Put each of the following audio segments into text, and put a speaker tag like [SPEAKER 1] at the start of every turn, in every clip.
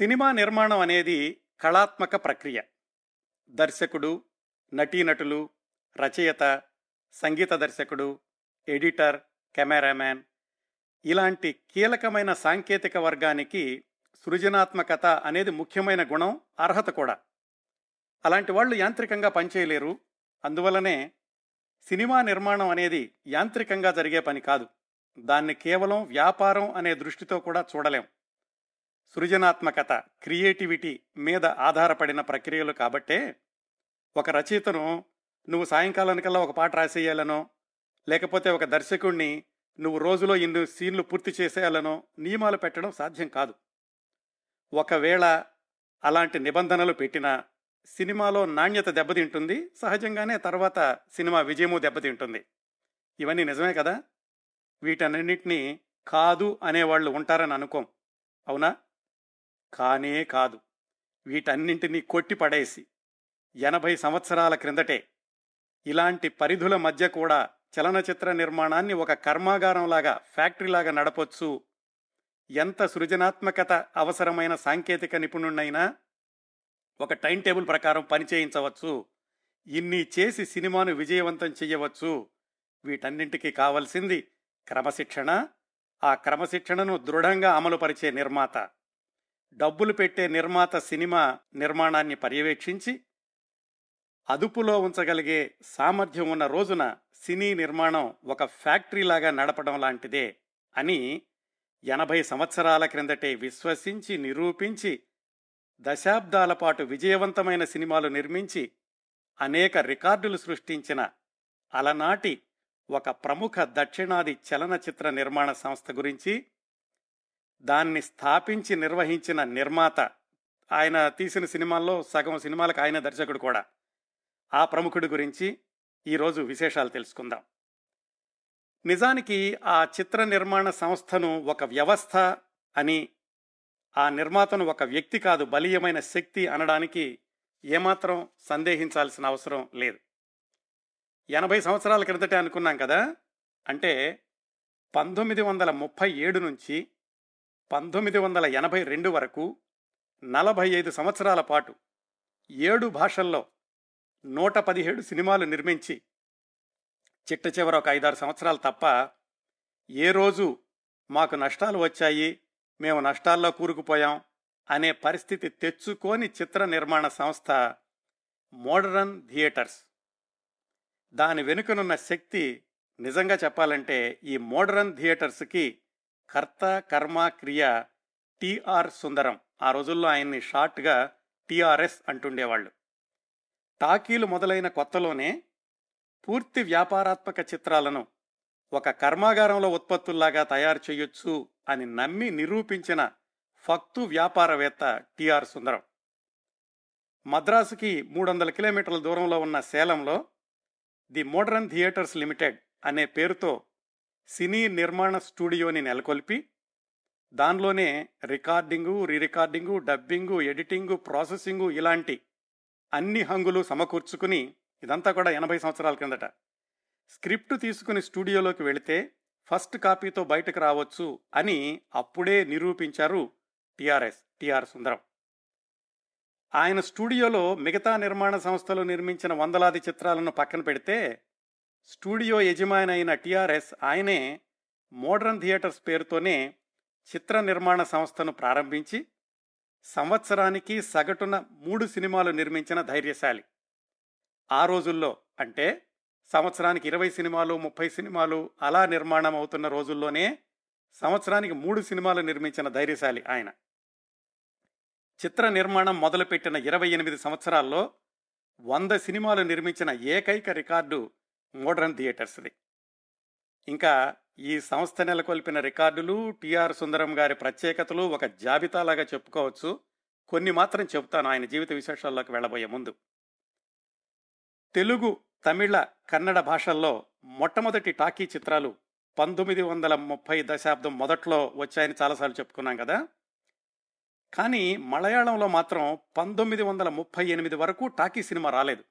[SPEAKER 1] cinema నిర్మాణం అనేది కళాత్మక ప్రక్రియ దర్శకుడు నటీనటులు రచయిత సంగీత దర్శకుడు ఎడిటర్ కెమెరామ్యాన్ ఇలాంటి కీలకమైన సాంకేతిక వర్గానికి సృజనాత్మకత అనేది ముఖ్యమైన గుణం అర్హత కూడా అలాంటి వాళ్ళు యాంత్రికంగా పనిచేయలేరు అందువలనే సినిమా నిర్మాణం అనేది యాంత్రికంగా జరిగే పని కాదు దాన్ని కేవలం వ్యాపారం అనే దృష్టితో కూడా చూడలేం సృజనాత్మకత క్రియేటివిటీ మీద ఆధారపడిన ప్రక్రియలు కాబట్టే ఒక రచయితను నువ్వు సాయంకాలానికల్లా ఒక పాట రాసేయాలనో లేకపోతే ఒక దర్శకుణ్ణి నువ్వు రోజులో ఇన్ని సీన్లు పూర్తి చేసేయాలనో నియమాలు పెట్టడం సాధ్యం కాదు ఒకవేళ అలాంటి నిబంధనలు పెట్టినా సినిమాలో నాణ్యత దెబ్బతింటుంది సహజంగానే తర్వాత సినిమా విజయము దెబ్బతింటుంది ఇవన్నీ నిజమే కదా వీటన్నిటినీ కాదు అనేవాళ్ళు ఉంటారని అనుకోం అవునా కానే కాదు వీటన్నింటినీ కొట్టిపడేసి ఎనభై సంవత్సరాల క్రిందటే ఇలాంటి పరిధుల మధ్య కూడా చలనచిత్ర నిర్మాణాన్ని ఒక కర్మాగారంలాగా ఫ్యాక్టరీలాగా నడపొచ్చు ఎంత సృజనాత్మకత అవసరమైన సాంకేతిక నిపుణుడినైనా ఒక టైం టేబుల్ ప్రకారం పనిచేయించవచ్చు ఇన్ని చేసి సినిమాను విజయవంతం చేయవచ్చు వీటన్నింటికి కావలసింది క్రమశిక్షణ ఆ క్రమశిక్షణను దృఢంగా అమలుపరిచే నిర్మాత డబ్బులు పెట్టే నిర్మాత సినిమా నిర్మాణాన్ని పర్యవేక్షించి అదుపులో ఉంచగలిగే సామర్థ్యం ఉన్న రోజున సినీ నిర్మాణం ఒక ఫ్యాక్టరీలాగా నడపడం లాంటిదే అని ఎనభై సంవత్సరాల క్రిందటే విశ్వసించి నిరూపించి దశాబ్దాల పాటు విజయవంతమైన సినిమాలు నిర్మించి అనేక రికార్డులు సృష్టించిన అలనాటి ఒక ప్రముఖ దక్షిణాది చలనచిత్ర నిర్మాణ సంస్థ గురించి దాన్ని స్థాపించి నిర్వహించిన నిర్మాత ఆయన తీసిన సినిమాల్లో సగం సినిమాలకు ఆయన దర్శకుడు కూడా ఆ ప్రముఖుడి గురించి ఈరోజు విశేషాలు తెలుసుకుందాం నిజానికి ఆ చిత్ర నిర్మాణ సంస్థను ఒక వ్యవస్థ అని ఆ నిర్మాతను ఒక వ్యక్తి కాదు బలీయమైన శక్తి అనడానికి ఏమాత్రం సందేహించాల్సిన అవసరం లేదు ఎనభై సంవత్సరాల క్రిందటే అనుకున్నాం కదా అంటే పంతొమ్మిది వందల ముప్పై ఏడు నుంచి పంతొమ్మిది వందల ఎనభై రెండు వరకు నలభై ఐదు సంవత్సరాల పాటు ఏడు భాషల్లో నూట పదిహేడు సినిమాలు నిర్మించి చిట్ట చివర ఒక ఐదారు సంవత్సరాలు తప్ప ఏ రోజు మాకు నష్టాలు వచ్చాయి మేము నష్టాల్లో కూరుకుపోయాం అనే పరిస్థితి తెచ్చుకొని చిత్ర నిర్మాణ సంస్థ మోడరన్ థియేటర్స్ దాని వెనుకనున్న శక్తి నిజంగా చెప్పాలంటే ఈ మోడరన్ థియేటర్స్కి కర్త కర్మ క్రియ టిఆర్ సుందరం ఆ రోజుల్లో ఆయన్ని షార్ట్గా టిఆర్ఎస్ అంటుండేవాళ్ళు టాకీలు మొదలైన కొత్తలోనే పూర్తి వ్యాపారాత్మక చిత్రాలను ఒక కర్మాగారంలో ఉత్పత్తుల్లాగా తయారు చేయొచ్చు అని నమ్మి నిరూపించిన ఫక్తు వ్యాపారవేత్త టిఆర్ సుందరం మద్రాసుకి మూడు వందల కిలోమీటర్ల దూరంలో ఉన్న సేలంలో ది మోడ్రన్ థియేటర్స్ లిమిటెడ్ అనే పేరుతో సినీ నిర్మాణ స్టూడియోని నెలకొల్పి దానిలోనే recording recording dubbing editing processing ఇలాంటి అన్ని హంగులు సమకూర్చుకుని ఇదంతా కూడా ఎనభై సంవత్సరాల కిందట స్క్రిప్ట్ తీసుకుని స్టూడియోలోకి వెళితే ఫస్ట్ కాపీతో బయటకు రావచ్చు అని అప్పుడే నిరూపించారు టిఆర్ఎస్ టిఆర్ సుందరం ఆయన స్టూడియోలో మిగతా నిర్మాణ సంస్థలు నిర్మించిన వందలాది చిత్రాలను పక్కన పెడితే స్టూడియో యజమాని అయిన టిఆర్ఎస్ ఆయనే మోడర్న్ థియేటర్స్ పేరుతోనే చిత్ర నిర్మాణ సంస్థను ప్రారంభించి సంవత్సరానికి సగటున మూడు సినిమాలు నిర్మించిన ధైర్యశాలి ఆ రోజుల్లో అంటే సంవత్సరానికి ఇరవై సినిమాలు ముప్పై సినిమాలు అలా నిర్మాణం అవుతున్న రోజుల్లోనే సంవత్సరానికి మూడు సినిమాలు నిర్మించిన ధైర్యశాలి ఆయన చిత్ర నిర్మాణం మొదలుపెట్టిన ఇరవై ఎనిమిది సంవత్సరాల్లో వంద సినిమాలు నిర్మించిన ఏకైక రికార్డు మోడర్న్ థియేటర్స్ది ఇంకా ఈ సంస్థ నెలకొల్పిన రికార్డులు టిఆర్ సుందరం గారి ప్రత్యేకతలు ఒక జాబితాలాగా చెప్పుకోవచ్చు కొన్ని మాత్రం చెబుతాను ఆయన జీవిత విశేషాల్లోకి వెళ్ళబోయే ముందు తెలుగు తమిళ కన్నడ భాషల్లో మొట్టమొదటి టాకీ చిత్రాలు పంతొమ్మిది వందల ముప్పై దశాబ్దం మొదట్లో వచ్చాయని చాలాసార్లు చెప్పుకున్నాం కదా కానీ మలయాళంలో మాత్రం పంతొమ్మిది వందల ముప్పై ఎనిమిది వరకు టాకీ సినిమా రాలేదు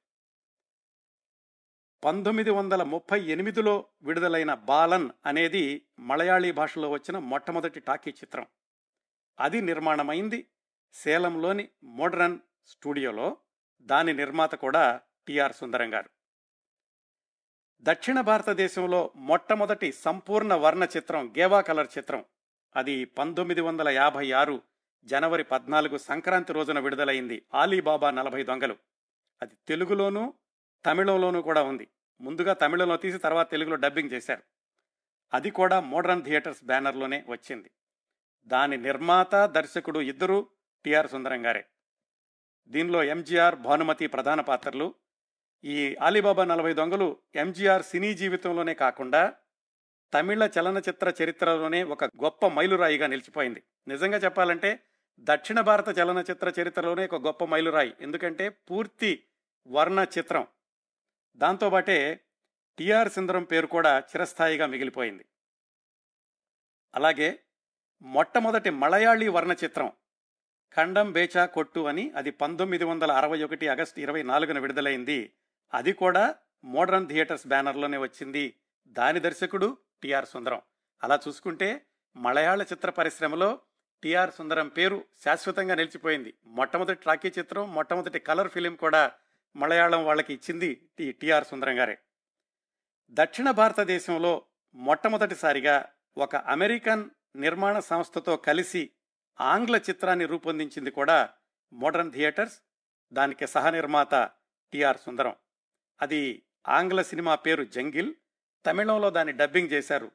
[SPEAKER 1] పంతొమ్మిది వందల ముప్పై ఎనిమిదిలో విడుదలైన బాలన్ అనేది మలయాళీ భాషలో వచ్చిన మొట్టమొదటి టాకీ చిత్రం అది నిర్మాణమైంది సేలంలోని మోడ్రన్ స్టూడియోలో దాని నిర్మాత కూడా టిఆర్ సుందరం గారు దక్షిణ భారతదేశంలో మొట్టమొదటి సంపూర్ణ వర్ణ చిత్రం గేవా కలర్ చిత్రం అది పంతొమ్మిది వందల యాభై ఆరు జనవరి పద్నాలుగు సంక్రాంతి రోజున విడుదలైంది ఆలీబాబా నలభై దొంగలు అది తెలుగులోనూ తమిళంలోనూ కూడా ఉంది ముందుగా తమిళంలో తీసి తర్వాత తెలుగులో డబ్బింగ్ చేశారు అది కూడా మోడర్న్ థియేటర్స్ బ్యానర్లోనే వచ్చింది దాని నిర్మాత దర్శకుడు ఇద్దరు టిఆర్ సుందరం గారే దీనిలో ఎంజీఆర్ భానుమతి ప్రధాన పాత్రలు ఈ అలీబాబా నలభై దొంగలు ఎంజీఆర్ సినీ జీవితంలోనే కాకుండా తమిళ చలనచిత్ర చరిత్రలోనే ఒక గొప్ప మైలురాయిగా నిలిచిపోయింది నిజంగా చెప్పాలంటే దక్షిణ భారత చలనచిత్ర చరిత్రలోనే ఒక గొప్ప మైలురాయి ఎందుకంటే పూర్తి వర్ణ చిత్రం దాంతోపాటే టిఆర్ సుందరం పేరు కూడా చిరస్థాయిగా మిగిలిపోయింది అలాగే మొట్టమొదటి మలయాళీ వర్ణ చిత్రం ఖండం బేచా కొట్టు అని అది పంతొమ్మిది వందల అరవై ఒకటి ఆగస్టు ఇరవై నాలుగున విడుదలైంది అది కూడా మోడర్న్ థియేటర్స్ బ్యానర్లోనే వచ్చింది దాని దర్శకుడు టిఆర్ సుందరం అలా చూసుకుంటే మలయాళ చిత్ర పరిశ్రమలో టిఆర్ సుందరం పేరు శాశ్వతంగా నిలిచిపోయింది మొట్టమొదటి ట్రాకీ చిత్రం మొట్టమొదటి కలర్ ఫిలిం కూడా మలయాళం వాళ్ళకి ఇచ్చింది టి టిఆర్ సుందరం గారే దక్షిణ భారతదేశంలో మొట్టమొదటిసారిగా ఒక అమెరికన్ నిర్మాణ సంస్థతో కలిసి ఆంగ్ల చిత్రాన్ని రూపొందించింది కూడా మోడర్న్ థియేటర్స్ దానికి సహనిర్మాత టిఆర్ సుందరం అది ఆంగ్ల సినిమా పేరు జంగిల్ తమిళంలో దాన్ని డబ్బింగ్ చేశారు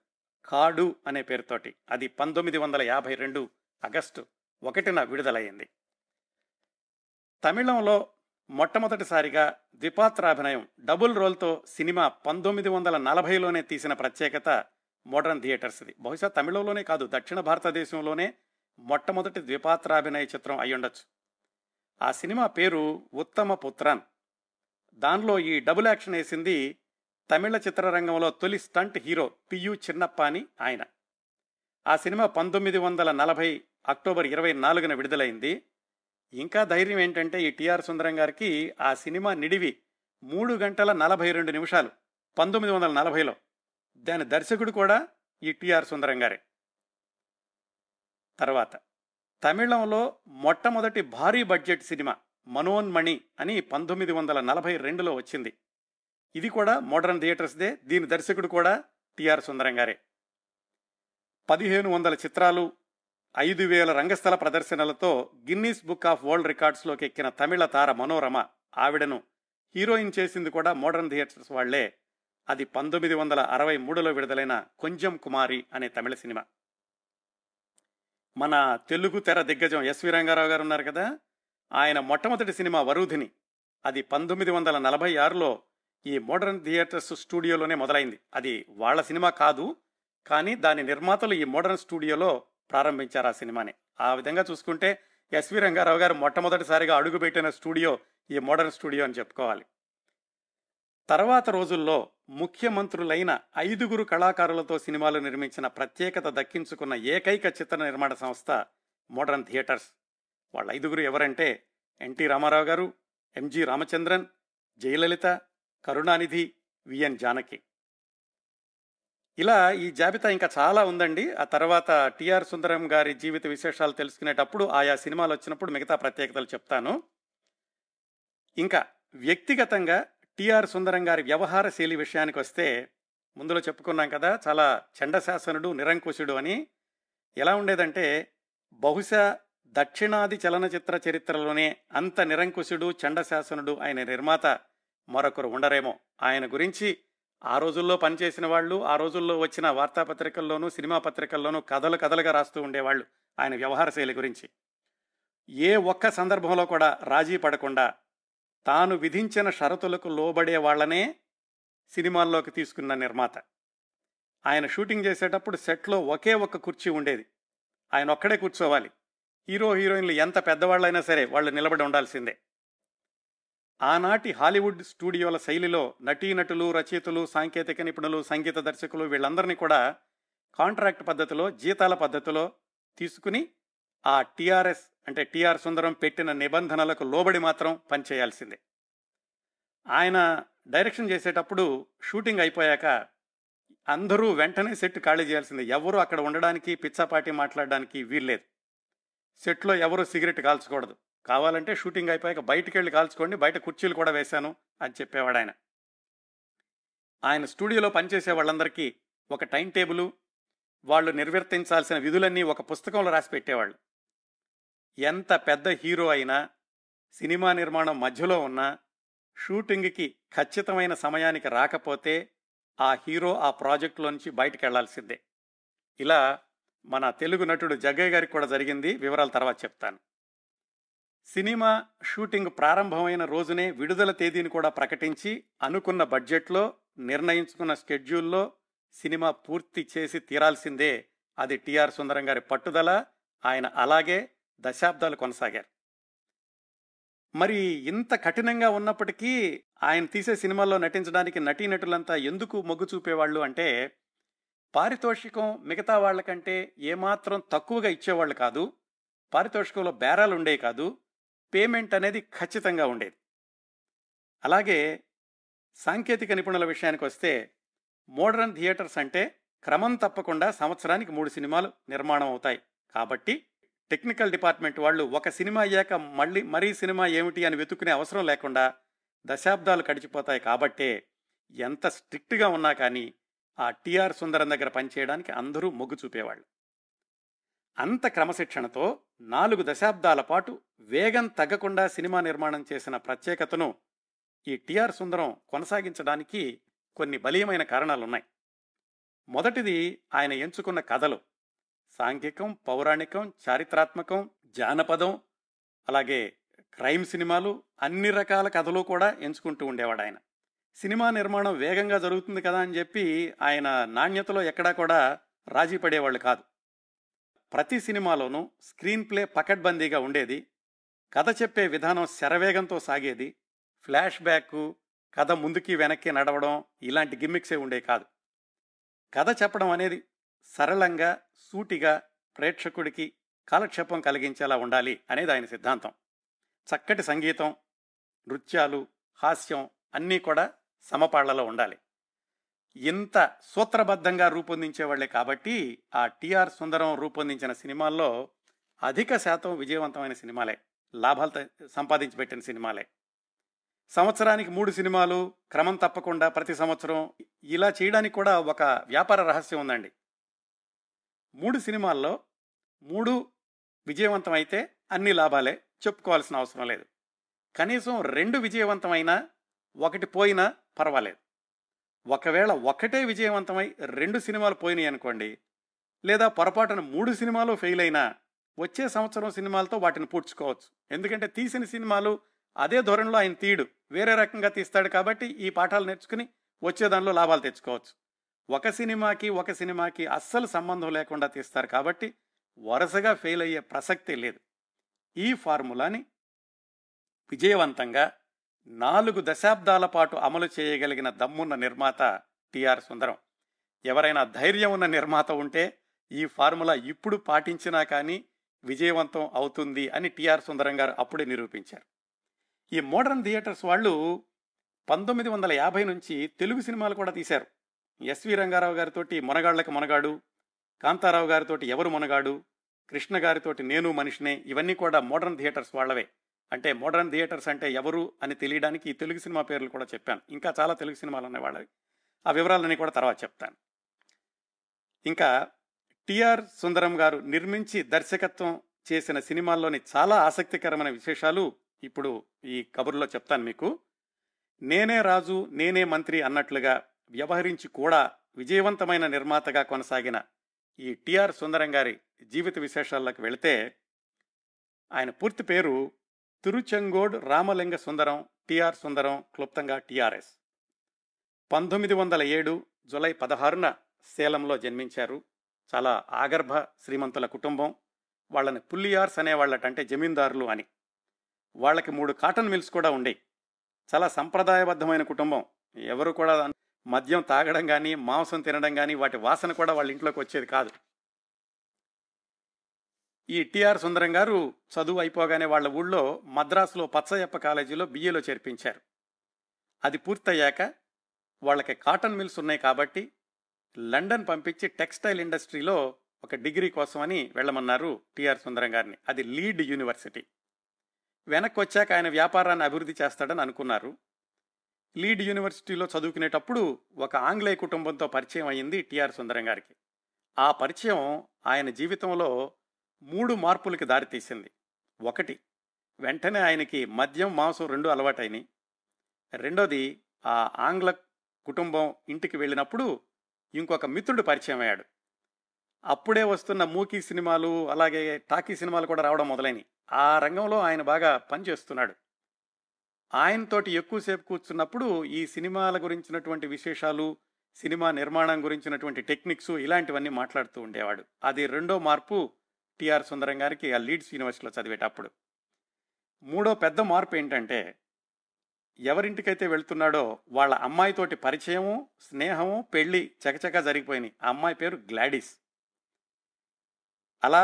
[SPEAKER 1] కాడు అనే పేరుతోటి అది పంతొమ్మిది వందల యాభై రెండు ఆగస్టు ఒకటిన విడుదలయ్యింది తమిళంలో మొట్టమొదటిసారిగా ద్విపాత్రాభినయం డబుల్ రోల్తో సినిమా పంతొమ్మిది వందల నలభైలోనే తీసిన ప్రత్యేకత మోడర్న్ థియేటర్స్ది బహుశా తమిళంలోనే కాదు దక్షిణ భారతదేశంలోనే మొట్టమొదటి ద్విపాత్రాభినయ చిత్రం అయ్యుండొచ్చు ఆ సినిమా పేరు ఉత్తమ పుత్రన్ దానిలో ఈ డబుల్ యాక్షన్ వేసింది తమిళ చిత్రరంగంలో తొలి స్టంట్ హీరో పియు చిన్నప్ప అని ఆయన ఆ సినిమా పంతొమ్మిది వందల నలభై అక్టోబర్ ఇరవై నాలుగున విడుదలైంది ఇంకా ధైర్యం ఏంటంటే ఈ టిఆర్ సుందరం గారికి ఆ సినిమా నిడివి మూడు గంటల నలభై రెండు నిమిషాలు పంతొమ్మిది వందల నలభైలో దాని దర్శకుడు కూడా ఈ టిఆర్ సుందరం గారే తర్వాత తమిళంలో మొట్టమొదటి భారీ బడ్జెట్ సినిమా మనోన్మణి అని పంతొమ్మిది వందల నలభై రెండులో వచ్చింది ఇది కూడా మోడర్న్ థియేటర్స్దే దీని దర్శకుడు కూడా టిఆర్ సుందరం గారే పదిహేను వందల చిత్రాలు ఐదు వేల రంగస్థల ప్రదర్శనలతో గిన్నీస్ బుక్ ఆఫ్ వరల్డ్ రికార్డ్స్లోకి ఎక్కిన తమిళ తార మనోరమ ఆవిడను హీరోయిన్ చేసింది కూడా మోడర్న్ థియేటర్స్ వాళ్లే అది పంతొమ్మిది వందల అరవై మూడులో విడుదలైన కొంచెం కుమారి అనే తమిళ సినిమా మన తెలుగు తెర దిగ్గజం ఎస్వి రంగారావు గారు ఉన్నారు కదా ఆయన మొట్టమొదటి సినిమా వరుధిని అది పంతొమ్మిది వందల నలభై ఆరులో ఈ మోడర్న్ థియేటర్స్ స్టూడియోలోనే మొదలైంది అది వాళ్ళ సినిమా కాదు కానీ దాని నిర్మాతలు ఈ మోడర్న్ స్టూడియోలో ప్రారంభించారు ఆ సినిమాని ఆ విధంగా చూసుకుంటే ఎస్వి రంగారావు గారు మొట్టమొదటిసారిగా అడుగుపెట్టిన స్టూడియో ఈ మోడర్న్ స్టూడియో అని చెప్పుకోవాలి తర్వాత రోజుల్లో ముఖ్యమంత్రులైన ఐదుగురు కళాకారులతో సినిమాలు నిర్మించిన ప్రత్యేకత దక్కించుకున్న ఏకైక చిత్ర నిర్మాణ సంస్థ మోడర్న్ థియేటర్స్ వాళ్ళ ఐదుగురు ఎవరంటే ఎన్టీ రామారావు గారు ఎంజి రామచంద్రన్ జయలలిత కరుణానిధి విఎన్ జానకి ఇలా ఈ జాబితా ఇంకా చాలా ఉందండి ఆ తర్వాత టిఆర్ సుందరం గారి జీవిత విశేషాలు తెలుసుకునేటప్పుడు ఆయా సినిమాలు వచ్చినప్పుడు మిగతా ప్రత్యేకతలు చెప్తాను ఇంకా వ్యక్తిగతంగా టిఆర్ సుందరం గారి వ్యవహార శైలి విషయానికి వస్తే ముందులో చెప్పుకున్నాం కదా చాలా చండశాసనుడు నిరంకుశుడు అని ఎలా ఉండేదంటే బహుశా దక్షిణాది చలనచిత్ర చరిత్రలోనే అంత నిరంకుశుడు చండశాసనుడు ఆయన నిర్మాత మరొకరు ఉండరేమో ఆయన గురించి ఆ రోజుల్లో పనిచేసిన వాళ్ళు ఆ రోజుల్లో వచ్చిన వార్తాపత్రికల్లోనూ సినిమా పత్రికల్లోనూ కథలు కథలుగా రాస్తూ ఉండేవాళ్ళు ఆయన వ్యవహార శైలి గురించి ఏ ఒక్క సందర్భంలో కూడా రాజీ పడకుండా తాను విధించిన షరతులకు లోబడే వాళ్ళనే సినిమాల్లోకి తీసుకున్న నిర్మాత ఆయన షూటింగ్ చేసేటప్పుడు సెట్లో ఒకే ఒక్క కుర్చీ ఉండేది ఆయన ఒక్కడే కూర్చోవాలి హీరో హీరోయిన్లు ఎంత పెద్దవాళ్ళైనా సరే వాళ్ళు నిలబడి ఉండాల్సిందే ఆనాటి హాలీవుడ్ స్టూడియోల శైలిలో నటీనటులు రచయితలు సాంకేతిక నిపుణులు సంగీత దర్శకులు వీళ్ళందరినీ కూడా కాంట్రాక్ట్ పద్ధతిలో జీతాల పద్ధతిలో తీసుకుని ఆ టీఆర్ఎస్ అంటే టీఆర్ సుందరం పెట్టిన నిబంధనలకు లోబడి మాత్రం పనిచేయాల్సిందే ఆయన డైరెక్షన్ చేసేటప్పుడు షూటింగ్ అయిపోయాక అందరూ వెంటనే సెట్ ఖాళీ చేయాల్సిందే ఎవరు అక్కడ ఉండడానికి పిచ్చాపాటి మాట్లాడడానికి వీల్లేదు సెట్లో ఎవరు సిగరెట్ కాల్చకూడదు కావాలంటే షూటింగ్ అయిపోయాక బయటికి వెళ్ళి కాల్చుకోండి బయట కుర్చీలు కూడా వేశాను అని చెప్పేవాడు ఆయన ఆయన స్టూడియోలో పనిచేసే వాళ్ళందరికీ ఒక టైం టేబుల్ వాళ్ళు నిర్వర్తించాల్సిన విధులన్నీ ఒక పుస్తకంలో రాసి పెట్టేవాళ్ళు ఎంత పెద్ద హీరో అయినా సినిమా నిర్మాణం మధ్యలో ఉన్నా షూటింగ్కి ఖచ్చితమైన సమయానికి రాకపోతే ఆ హీరో ఆ ప్రాజెక్టులోంచి బయటకు వెళ్లాల్సిందే ఇలా మన తెలుగు నటుడు జగ్గయ్య గారికి కూడా జరిగింది వివరాలు తర్వాత చెప్తాను సినిమా షూటింగ్ ప్రారంభమైన రోజునే విడుదల తేదీని కూడా ప్రకటించి అనుకున్న బడ్జెట్లో నిర్ణయించుకున్న షెడ్యూల్లో సినిమా పూర్తి చేసి తీరాల్సిందే అది టిఆర్ సుందరం గారి పట్టుదల ఆయన అలాగే దశాబ్దాలు కొనసాగారు మరి ఇంత కఠినంగా ఉన్నప్పటికీ ఆయన తీసే సినిమాల్లో నటించడానికి నటీనటులంతా ఎందుకు మొగ్గు చూపేవాళ్ళు అంటే పారితోషికం మిగతా వాళ్ళకంటే ఏమాత్రం తక్కువగా ఇచ్చేవాళ్ళు కాదు పారితోషికంలో బేరాలు ఉండేవి కాదు పేమెంట్ అనేది ఖచ్చితంగా ఉండేది అలాగే సాంకేతిక నిపుణుల విషయానికి వస్తే మోడర్న్ థియేటర్స్ అంటే క్రమం తప్పకుండా సంవత్సరానికి మూడు సినిమాలు నిర్మాణం అవుతాయి కాబట్టి టెక్నికల్ డిపార్ట్మెంట్ వాళ్ళు ఒక సినిమా అయ్యాక మళ్ళీ మరీ సినిమా ఏమిటి అని వెతుక్కునే అవసరం లేకుండా దశాబ్దాలు గడిచిపోతాయి కాబట్టే ఎంత స్ట్రిక్ట్గా ఉన్నా కానీ ఆ టిఆర్ సుందరం దగ్గర పనిచేయడానికి అందరూ మొగ్గు చూపేవాళ్ళు అంత క్రమశిక్షణతో నాలుగు దశాబ్దాల పాటు వేగం తగ్గకుండా సినిమా నిర్మాణం చేసిన ప్రత్యేకతను ఈ టిఆర్ సుందరం కొనసాగించడానికి కొన్ని బలీయమైన కారణాలున్నాయి మొదటిది ఆయన ఎంచుకున్న కథలు సాంఘికం పౌరాణికం చారిత్రాత్మకం జానపదం అలాగే క్రైమ్ సినిమాలు అన్ని రకాల కథలు కూడా ఎంచుకుంటూ ఉండేవాడు ఆయన సినిమా నిర్మాణం వేగంగా జరుగుతుంది కదా అని చెప్పి ఆయన నాణ్యతలో ఎక్కడా కూడా రాజీ పడేవాళ్ళు కాదు ప్రతి సినిమాలోనూ స్క్రీన్ ప్లే పకడ్బందీగా ఉండేది కథ చెప్పే విధానం శరవేగంతో సాగేది ఫ్లాష్ బ్యాక్ కథ ముందుకి వెనక్కి నడవడం ఇలాంటి గిమ్మిక్సే ఉండే కాదు కథ చెప్పడం అనేది సరళంగా సూటిగా ప్రేక్షకుడికి కాలక్షేపం కలిగించేలా ఉండాలి అనేది ఆయన సిద్ధాంతం చక్కటి సంగీతం నృత్యాలు హాస్యం అన్నీ కూడా సమపాళ్లలో ఉండాలి ఇంత సూత్రబద్ధంగా రూపొందించేవాళ్లే కాబట్టి ఆ టిఆర్ సుందరం రూపొందించిన సినిమాల్లో అధిక శాతం విజయవంతమైన సినిమాలే లాభాలు సంపాదించి పెట్టిన సినిమాలే సంవత్సరానికి మూడు సినిమాలు క్రమం తప్పకుండా ప్రతి సంవత్సరం ఇలా చేయడానికి కూడా ఒక వ్యాపార రహస్యం ఉందండి మూడు సినిమాల్లో మూడు విజయవంతమైతే అన్ని లాభాలే చెప్పుకోవాల్సిన అవసరం లేదు కనీసం రెండు విజయవంతమైనా ఒకటి పోయినా పర్వాలేదు ఒకవేళ ఒకటే విజయవంతమై రెండు సినిమాలు పోయినాయి అనుకోండి లేదా పొరపాటున మూడు సినిమాలు ఫెయిల్ అయినా వచ్చే సంవత్సరం సినిమాలతో వాటిని పూడ్చుకోవచ్చు ఎందుకంటే తీసిన సినిమాలు అదే ధోరణిలో ఆయన తీయడు వేరే రకంగా తీస్తాడు కాబట్టి ఈ పాఠాలు నేర్చుకుని వచ్చే దానిలో లాభాలు తెచ్చుకోవచ్చు ఒక సినిమాకి ఒక సినిమాకి అస్సలు సంబంధం లేకుండా తీస్తారు కాబట్టి వరుసగా ఫెయిల్ అయ్యే ప్రసక్తే లేదు ఈ ఫార్ములాని విజయవంతంగా నాలుగు దశాబ్దాల పాటు అమలు చేయగలిగిన దమ్మున్న నిర్మాత టిఆర్ సుందరం ఎవరైనా ధైర్యం ఉన్న నిర్మాత ఉంటే ఈ ఫార్ములా ఇప్పుడు పాటించినా కానీ విజయవంతం అవుతుంది అని టిఆర్ సుందరం గారు అప్పుడే నిరూపించారు ఈ మోడర్న్ థియేటర్స్ వాళ్ళు పంతొమ్మిది వందల యాభై నుంచి తెలుగు సినిమాలు కూడా తీశారు ఎస్వి రంగారావు గారితోటి మొనగాళ్లకు మొనగాడు కాంతారావు గారితోటి ఎవరు మొనగాడు కృష్ణ గారితోటి నేను మనిషినే ఇవన్నీ కూడా మోడర్న్ థియేటర్స్ వాళ్లవే అంటే మోడర్న్ థియేటర్స్ అంటే ఎవరు అని తెలియడానికి ఈ తెలుగు సినిమా పేర్లు కూడా చెప్పాను ఇంకా చాలా తెలుగు సినిమాలు ఉన్నాయి వాళ్ళవి ఆ వివరాలన్నీ కూడా తర్వాత చెప్తాను ఇంకా టిఆర్ సుందరం గారు నిర్మించి దర్శకత్వం చేసిన సినిమాల్లోని చాలా ఆసక్తికరమైన విశేషాలు ఇప్పుడు ఈ కబుర్లో చెప్తాను మీకు నేనే రాజు నేనే మంత్రి అన్నట్లుగా వ్యవహరించి కూడా విజయవంతమైన నిర్మాతగా కొనసాగిన ఈ టిఆర్ సుందరం గారి జీవిత విశేషాల్లోకి వెళితే ఆయన పూర్తి పేరు తిరుచెంగోడ్ రామలింగ సుందరం టిఆర్ సుందరం క్లుప్తంగా టిఆర్ఎస్ పంతొమ్మిది వందల ఏడు జులై పదహారున సేలంలో జన్మించారు చాలా ఆగర్భ శ్రీమంతుల కుటుంబం వాళ్ళని పుల్లియార్స్ అనేవాళ్ళటంటే జమీందారులు అని వాళ్ళకి మూడు కాటన్ మిల్స్ కూడా ఉండేవి చాలా సంప్రదాయబద్ధమైన కుటుంబం ఎవరు కూడా మద్యం తాగడం కానీ మాంసం తినడం కానీ వాటి వాసన కూడా వాళ్ళ ఇంట్లోకి వచ్చేది కాదు ఈ టిఆర్ సుందరం గారు చదువు అయిపోగానే వాళ్ల ఊళ్ళో మద్రాసులో పచ్చయ్యప్ప కాలేజీలో బిఏలో చేర్పించారు అది పూర్తయ్యాక వాళ్ళకి కాటన్ మిల్స్ ఉన్నాయి కాబట్టి లండన్ పంపించి టెక్స్టైల్ ఇండస్ట్రీలో ఒక డిగ్రీ కోసమని వెళ్ళమన్నారు టిఆర్ సుందరం గారిని అది లీడ్ యూనివర్సిటీ వెనక్కి వచ్చాక ఆయన వ్యాపారాన్ని అభివృద్ధి చేస్తాడని అనుకున్నారు లీడ్ యూనివర్సిటీలో చదువుకునేటప్పుడు ఒక ఆంగ్లేయ కుటుంబంతో పరిచయం అయింది టిఆర్ సుందరం గారికి ఆ పరిచయం ఆయన జీవితంలో మూడు మార్పులకి దారితీసింది ఒకటి వెంటనే ఆయనకి మద్యం మాంసం రెండు అలవాటైనాయి రెండోది ఆ ఆంగ్ల కుటుంబం ఇంటికి వెళ్ళినప్పుడు ఇంకొక మిత్రుడు పరిచయం అయ్యాడు అప్పుడే వస్తున్న మూకీ సినిమాలు అలాగే టాకీ సినిమాలు కూడా రావడం మొదలైనవి ఆ రంగంలో ఆయన బాగా పనిచేస్తున్నాడు ఆయనతోటి ఎక్కువసేపు కూర్చున్నప్పుడు ఈ సినిమాల గురించినటువంటి విశేషాలు సినిమా నిర్మాణం గురించినటువంటి టెక్నిక్స్ ఇలాంటివన్నీ మాట్లాడుతూ ఉండేవాడు అది రెండో మార్పు టిఆర్ సుందరం గారికి ఆ లీడ్స్ యూనివర్సిటీలో చదివేటప్పుడు మూడో పెద్ద మార్పు ఏంటంటే ఎవరింటికైతే వెళ్తున్నాడో వాళ్ళ అమ్మాయితోటి పరిచయము స్నేహము పెళ్ళి చకచక జరిగిపోయినాయి ఆ అమ్మాయి పేరు గ్లాడిస్ అలా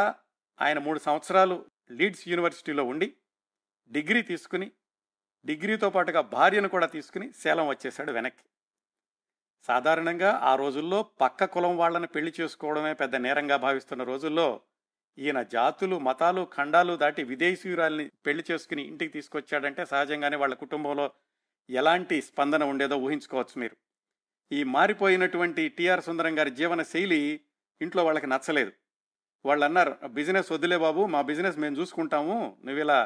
[SPEAKER 1] ఆయన మూడు సంవత్సరాలు లీడ్స్ యూనివర్సిటీలో ఉండి డిగ్రీ తీసుకుని డిగ్రీతో పాటుగా భార్యను కూడా తీసుకుని శేలం వచ్చేశాడు వెనక్కి సాధారణంగా ఆ రోజుల్లో పక్క కులం వాళ్ళని పెళ్లి చేసుకోవడమే పెద్ద నేరంగా భావిస్తున్న రోజుల్లో ఈయన జాతులు మతాలు ఖండాలు దాటి విదేశీయురాల్ని పెళ్లి చేసుకుని ఇంటికి తీసుకొచ్చాడంటే సహజంగానే వాళ్ళ కుటుంబంలో ఎలాంటి స్పందన ఉండేదో ఊహించుకోవచ్చు మీరు ఈ మారిపోయినటువంటి టిఆర్ సుందరం గారి జీవన శైలి ఇంట్లో వాళ్ళకి నచ్చలేదు వాళ్ళు అన్నారు బిజినెస్ వదిలే బాబు మా బిజినెస్ మేము చూసుకుంటాము నువ్వు ఇలా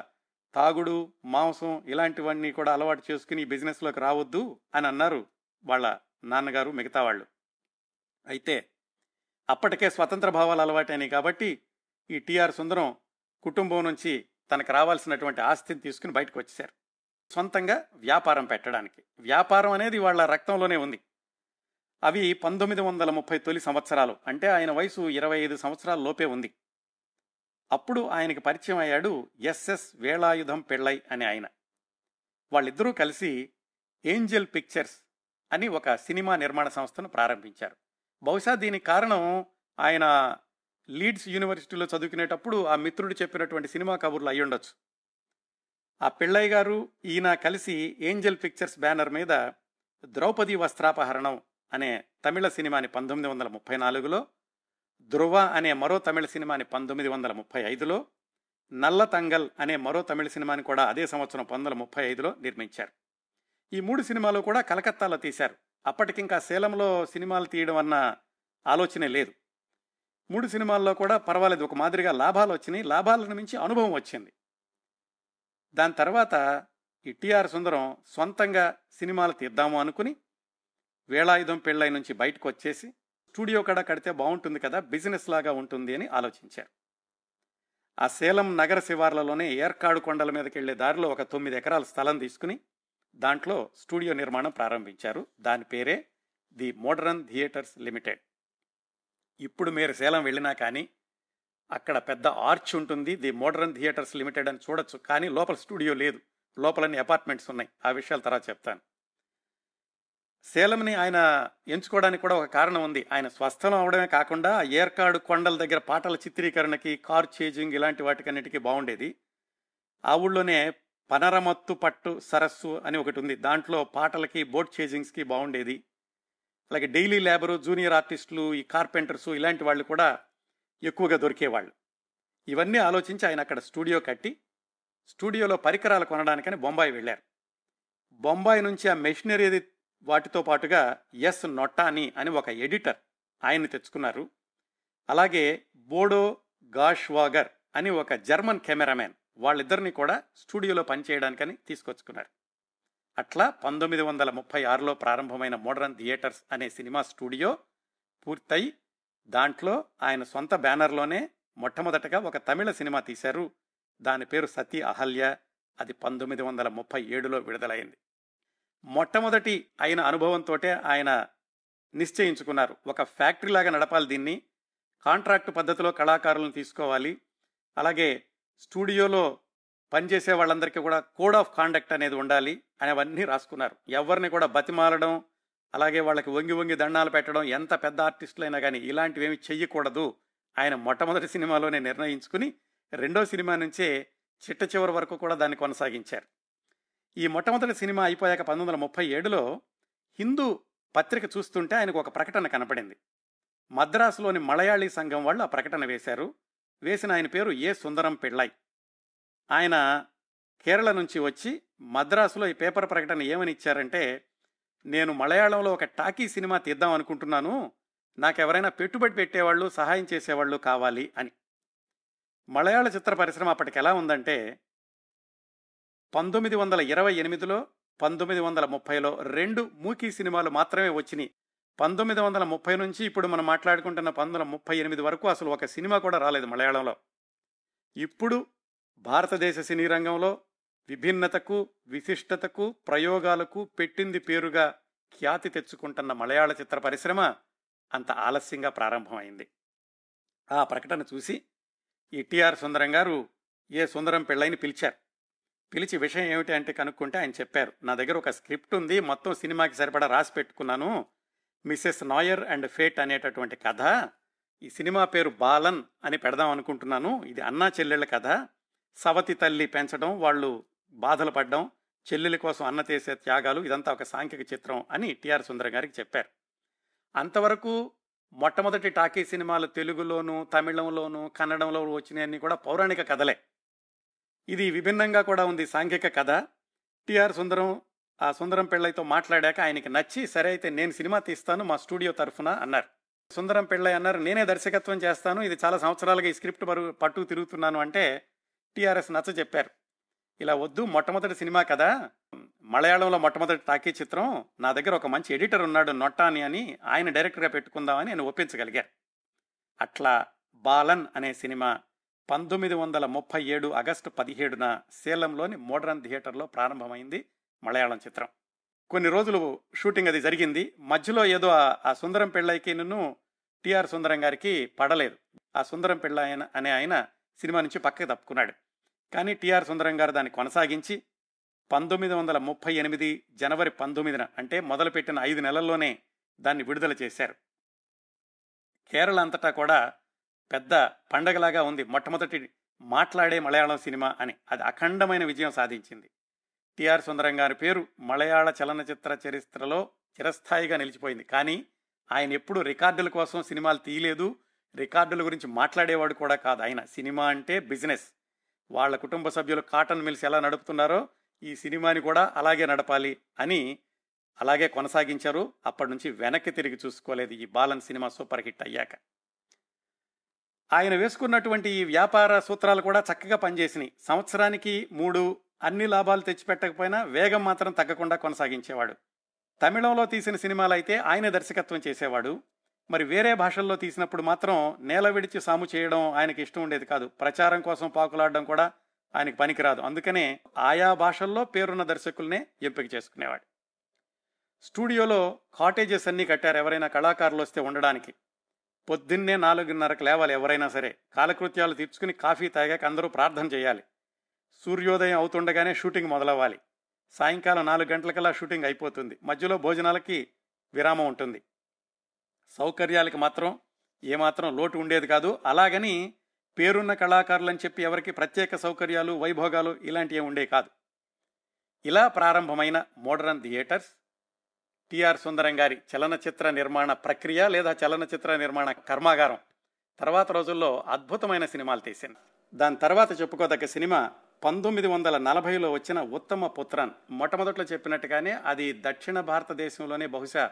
[SPEAKER 1] తాగుడు మాంసం ఇలాంటివన్నీ కూడా అలవాటు చేసుకుని బిజినెస్లోకి రావద్దు అని అన్నారు వాళ్ళ నాన్నగారు మిగతా వాళ్ళు అయితే అప్పటికే స్వతంత్ర భావాలు అలవాటైనాయి కాబట్టి ఈ టిఆర్ సుందరం కుటుంబం నుంచి తనకు రావాల్సినటువంటి ఆస్తిని తీసుకుని బయటకు వచ్చేశారు సొంతంగా వ్యాపారం పెట్టడానికి వ్యాపారం అనేది వాళ్ళ రక్తంలోనే ఉంది అవి పంతొమ్మిది వందల ముప్పై తొలి సంవత్సరాలు అంటే ఆయన వయసు ఇరవై ఐదు సంవత్సరాల లోపే ఉంది అప్పుడు ఆయనకి పరిచయం అయ్యాడు ఎస్ఎస్ వేళాయుధం పెళ్ళై అని ఆయన వాళ్ళిద్దరూ కలిసి ఏంజల్ పిక్చర్స్ అని ఒక సినిమా నిర్మాణ సంస్థను ప్రారంభించారు బహుశా దీనికి కారణం ఆయన లీడ్స్ యూనివర్సిటీలో చదువుకునేటప్పుడు ఆ మిత్రుడు చెప్పినటువంటి సినిమా కబుర్లు అయ్యుండొచ్చు ఆ పిళ్ళయ్య గారు ఈయన కలిసి ఏంజల్ పిక్చర్స్ బ్యానర్ మీద ద్రౌపది వస్త్రాపహరణం అనే తమిళ సినిమాని పంతొమ్మిది వందల ముప్పై నాలుగులో ధ్రువ అనే మరో తమిళ సినిమాని పంతొమ్మిది వందల ముప్పై ఐదులో నల్ల తంగల్ అనే మరో తమిళ సినిమాని కూడా అదే సంవత్సరం పంతొమ్మిది ముప్పై ఐదులో నిర్మించారు ఈ మూడు సినిమాలు కూడా కలకత్తాలో తీశారు అప్పటికింకా సేలంలో సినిమాలు తీయడం అన్న ఆలోచనే లేదు మూడు సినిమాల్లో కూడా పర్వాలేదు ఒక మాదిరిగా లాభాలు వచ్చినాయి లాభాలను మించి అనుభవం వచ్చింది దాని తర్వాత ఈ టిఆర్ సుందరం సొంతంగా సినిమాలు తీద్దాము అనుకుని వేళాయుధం పెళ్ళై నుంచి బయటకు వచ్చేసి స్టూడియో కడ కడితే బాగుంటుంది కదా బిజినెస్ లాగా ఉంటుంది అని ఆలోచించారు ఆ సేలం నగర శివార్లలోనే ఏర్కాడు కొండల మీదకి వెళ్లే దారిలో ఒక తొమ్మిది ఎకరాల స్థలం తీసుకుని దాంట్లో స్టూడియో నిర్మాణం ప్రారంభించారు దాని పేరే ది మోడరన్ థియేటర్స్ లిమిటెడ్ ఇప్పుడు మీరు సేలం వెళ్ళినా కానీ అక్కడ పెద్ద ఆర్చ్ ఉంటుంది ది మోడర్న్ థియేటర్స్ లిమిటెడ్ అని చూడొచ్చు కానీ లోపల స్టూడియో లేదు లోపలన్నీ అపార్ట్మెంట్స్ ఉన్నాయి ఆ విషయాలు తర్వాత చెప్తాను సేలంని ఆయన ఎంచుకోవడానికి కూడా ఒక కారణం ఉంది ఆయన స్వస్థలం అవడమే కాకుండా ఏర్కాడు కొండల దగ్గర పాటల చిత్రీకరణకి కార్ చేజింగ్ ఇలాంటి వాటికన్నిటికీ బాగుండేది ఆ ఊళ్ళోనే పనరమత్తు పట్టు సరస్సు అని ఒకటి ఉంది దాంట్లో పాటలకి బోట్ చేజింగ్స్కి బాగుండేది అలాగే డైలీ లేబరు జూనియర్ ఆర్టిస్టులు ఈ కార్పెంటర్సు ఇలాంటి వాళ్ళు కూడా ఎక్కువగా దొరికేవాళ్ళు ఇవన్నీ ఆలోచించి ఆయన అక్కడ స్టూడియో కట్టి స్టూడియోలో పరికరాలు కొనడానికని బొంబాయి వెళ్ళారు బొంబాయి నుంచి ఆ మెషినరీ వాటితో పాటుగా ఎస్ నొట్టాని అని ఒక ఎడిటర్ ఆయన్ని తెచ్చుకున్నారు అలాగే బోడో గాష్వాగర్ అని ఒక జర్మన్ కెమెరామెన్ వాళ్ళిద్దరిని కూడా స్టూడియోలో పనిచేయడానికని తీసుకొచ్చుకున్నారు అట్లా పంతొమ్మిది వందల ముప్పై ఆరులో ప్రారంభమైన మోడర్న్ థియేటర్స్ అనే సినిమా స్టూడియో పూర్తయి దాంట్లో ఆయన సొంత బ్యానర్లోనే మొట్టమొదటగా ఒక తమిళ సినిమా తీశారు దాని పేరు సతీ అహల్య అది పంతొమ్మిది వందల ముప్పై ఏడులో విడుదలైంది మొట్టమొదటి అయిన అనుభవంతోటే ఆయన నిశ్చయించుకున్నారు ఒక ఫ్యాక్టరీలాగా నడపాలి దీన్ని కాంట్రాక్ట్ పద్ధతిలో కళాకారులను తీసుకోవాలి అలాగే స్టూడియోలో పనిచేసే వాళ్ళందరికీ కూడా కోడ్ ఆఫ్ కాండక్ట్ అనేది ఉండాలి అనేవన్నీ రాసుకున్నారు ఎవరిని కూడా బతిమాలడం అలాగే వాళ్ళకి వంగి వంగి దండాలు పెట్టడం ఎంత పెద్ద ఆర్టిస్టులైనా కానీ ఇలాంటివేమి చెయ్యకూడదు ఆయన మొట్టమొదటి సినిమాలోనే నిర్ణయించుకుని రెండో సినిమా నుంచే చిట్ట చివరి వరకు కూడా దాన్ని కొనసాగించారు ఈ మొట్టమొదటి సినిమా అయిపోయాక పంతొమ్మిది వందల ముప్పై ఏడులో హిందూ పత్రిక చూస్తుంటే ఆయనకు ఒక ప్రకటన కనపడింది మద్రాసులోని మలయాళీ సంఘం వాళ్ళు ఆ ప్రకటన వేశారు వేసిన ఆయన పేరు ఏ సుందరం పెళ్ళాయి ఆయన కేరళ నుంచి వచ్చి మద్రాసులో ఈ పేపర్ ప్రకటన ఏమని ఇచ్చారంటే నేను మలయాళంలో ఒక టాకీ సినిమా తీద్దాం అనుకుంటున్నాను నాకు ఎవరైనా పెట్టుబడి పెట్టేవాళ్ళు సహాయం చేసేవాళ్ళు కావాలి అని మలయాళ చిత్ర పరిశ్రమ అప్పటికి ఎలా ఉందంటే పంతొమ్మిది వందల ఇరవై ఎనిమిదిలో పంతొమ్మిది వందల ముప్పైలో రెండు మూకీ సినిమాలు మాత్రమే వచ్చినాయి పంతొమ్మిది వందల ముప్పై నుంచి ఇప్పుడు మనం మాట్లాడుకుంటున్న పంతొమ్మిది ముప్పై ఎనిమిది వరకు అసలు ఒక సినిమా కూడా రాలేదు మలయాళంలో ఇప్పుడు భారతదేశ సినీ రంగంలో విభిన్నతకు విశిష్టతకు ప్రయోగాలకు పెట్టింది పేరుగా ఖ్యాతి తెచ్చుకుంటున్న మలయాళ చిత్ర పరిశ్రమ అంత ఆలస్యంగా ప్రారంభమైంది ఆ ప్రకటన చూసి ఎన్టీఆర్ సుందరం గారు ఏ సుందరం పెళ్ళైని పిలిచారు పిలిచి విషయం ఏమిటి అంటే కనుక్కుంటే ఆయన చెప్పారు నా దగ్గర ఒక స్క్రిప్ట్ ఉంది మొత్తం సినిమాకి సరిపడా రాసి పెట్టుకున్నాను మిస్సెస్ నాయర్ అండ్ ఫేట్ అనేటటువంటి కథ ఈ సినిమా పేరు బాలన్ అని పెడదాం అనుకుంటున్నాను ఇది అన్నా చెల్లెళ్ళ కథ సవతి తల్లి పెంచడం వాళ్ళు బాధలు పడ్డం చెల్లెల కోసం అన్న చేసే త్యాగాలు ఇదంతా ఒక సాంఘిక చిత్రం అని టిఆర్ సుందర గారికి చెప్పారు అంతవరకు మొట్టమొదటి టాకీ సినిమాలు తెలుగులోను తమిళంలోను కన్నడంలో వచ్చినవన్నీ కూడా పౌరాణిక కథలే ఇది విభిన్నంగా కూడా ఉంది సాంఘిక కథ టిఆర్ సుందరం ఆ సుందరం పెళ్ళైతో మాట్లాడాక ఆయనకి నచ్చి సరే అయితే నేను సినిమా తీస్తాను మా స్టూడియో తరఫున అన్నారు సుందరం పెళ్ళై అన్నారు నేనే దర్శకత్వం చేస్తాను ఇది చాలా సంవత్సరాలుగా ఈ స్క్రిప్ట్ పరుగు పట్టు తిరుగుతున్నాను అంటే టీఆర్ఎస్ నచ్చ చెప్పారు ఇలా వద్దు మొట్టమొదటి సినిమా కదా మలయాళంలో మొట్టమొదటి టాకీ చిత్రం నా దగ్గర ఒక మంచి ఎడిటర్ ఉన్నాడు నొట్టాని అని ఆయన డైరెక్టర్గా పెట్టుకుందామని నేను ఒప్పించగలిగా అట్లా బాలన్ అనే సినిమా పంతొమ్మిది వందల ముప్పై ఏడు ఆగస్టు పదిహేడున సేలంలోని మోడ్రన్ థియేటర్లో ప్రారంభమైంది మలయాళం చిత్రం కొన్ని రోజులు షూటింగ్ అది జరిగింది మధ్యలో ఏదో ఆ సుందరం పెళ్ళైకి నిన్ను టిఆర్ సుందరం గారికి పడలేదు ఆ సుందరం పెళ్ళ అనే ఆయన సినిమా నుంచి పక్కకు తప్పుకున్నాడు కానీ టిఆర్ సుందరం గారు దాన్ని కొనసాగించి పంతొమ్మిది వందల ముప్పై ఎనిమిది జనవరి పంతొమ్మిదిన అంటే మొదలుపెట్టిన ఐదు నెలల్లోనే దాన్ని విడుదల చేశారు కేరళ అంతటా కూడా పెద్ద పండగలాగా ఉంది మొట్టమొదటి మాట్లాడే మలయాళం సినిమా అని అది అఖండమైన విజయం సాధించింది టిఆర్ సుందరం గారి పేరు మలయాళ చలనచిత్ర చరిత్రలో చిరస్థాయిగా నిలిచిపోయింది కానీ ఆయన ఎప్పుడు రికార్డుల కోసం సినిమాలు తీయలేదు రికార్డుల గురించి మాట్లాడేవాడు కూడా కాదు ఆయన సినిమా అంటే బిజినెస్ వాళ్ళ కుటుంబ సభ్యులు కాటన్ మిల్స్ ఎలా నడుపుతున్నారో ఈ సినిమాని కూడా అలాగే నడపాలి అని అలాగే కొనసాగించారు అప్పటి నుంచి వెనక్కి తిరిగి చూసుకోలేదు ఈ బాలన్ సినిమా సూపర్ హిట్ అయ్యాక ఆయన వేసుకున్నటువంటి ఈ వ్యాపార సూత్రాలు కూడా చక్కగా పనిచేసినాయి సంవత్సరానికి మూడు అన్ని లాభాలు తెచ్చిపెట్టకపోయినా వేగం మాత్రం తగ్గకుండా కొనసాగించేవాడు తమిళంలో తీసిన సినిమాలు అయితే ఆయన దర్శకత్వం చేసేవాడు మరి వేరే భాషల్లో తీసినప్పుడు మాత్రం నేల విడిచి సాము చేయడం ఆయనకి ఇష్టం ఉండేది కాదు ప్రచారం కోసం పాకులాడడం కూడా ఆయనకి పనికిరాదు అందుకనే ఆయా భాషల్లో పేరున్న దర్శకుల్నే ఎంపిక చేసుకునేవాడు స్టూడియోలో కాటేజెస్ అన్నీ కట్టారు ఎవరైనా కళాకారులు వస్తే ఉండడానికి పొద్దున్నే నాలుగున్నరకు లేవాలి ఎవరైనా సరే కాలకృత్యాలు తీర్చుకుని కాఫీ తాగాక అందరూ ప్రార్థన చేయాలి సూర్యోదయం అవుతుండగానే షూటింగ్ మొదలవ్వాలి సాయంకాలం నాలుగు గంటలకల్లా షూటింగ్ అయిపోతుంది మధ్యలో భోజనాలకి విరామం ఉంటుంది సౌకర్యాలకి మాత్రం ఏమాత్రం లోటు ఉండేది కాదు అలాగని పేరున్న కళాకారులని చెప్పి ఎవరికి ప్రత్యేక సౌకర్యాలు వైభోగాలు ఇలాంటివి ఉండే కాదు ఇలా ప్రారంభమైన మోడరన్ థియేటర్స్ టిఆర్ సుందరం గారి చలనచిత్ర నిర్మాణ ప్రక్రియ లేదా చలనచిత్ర నిర్మాణ కర్మాగారం తర్వాత రోజుల్లో అద్భుతమైన సినిమాలు తీసింది దాని తర్వాత చెప్పుకోదగ్గ సినిమా పంతొమ్మిది వందల నలభైలో వచ్చిన ఉత్తమ పుత్రన్ మొట్టమొదట్లో చెప్పినట్టుగానే అది దక్షిణ భారతదేశంలోనే బహుశా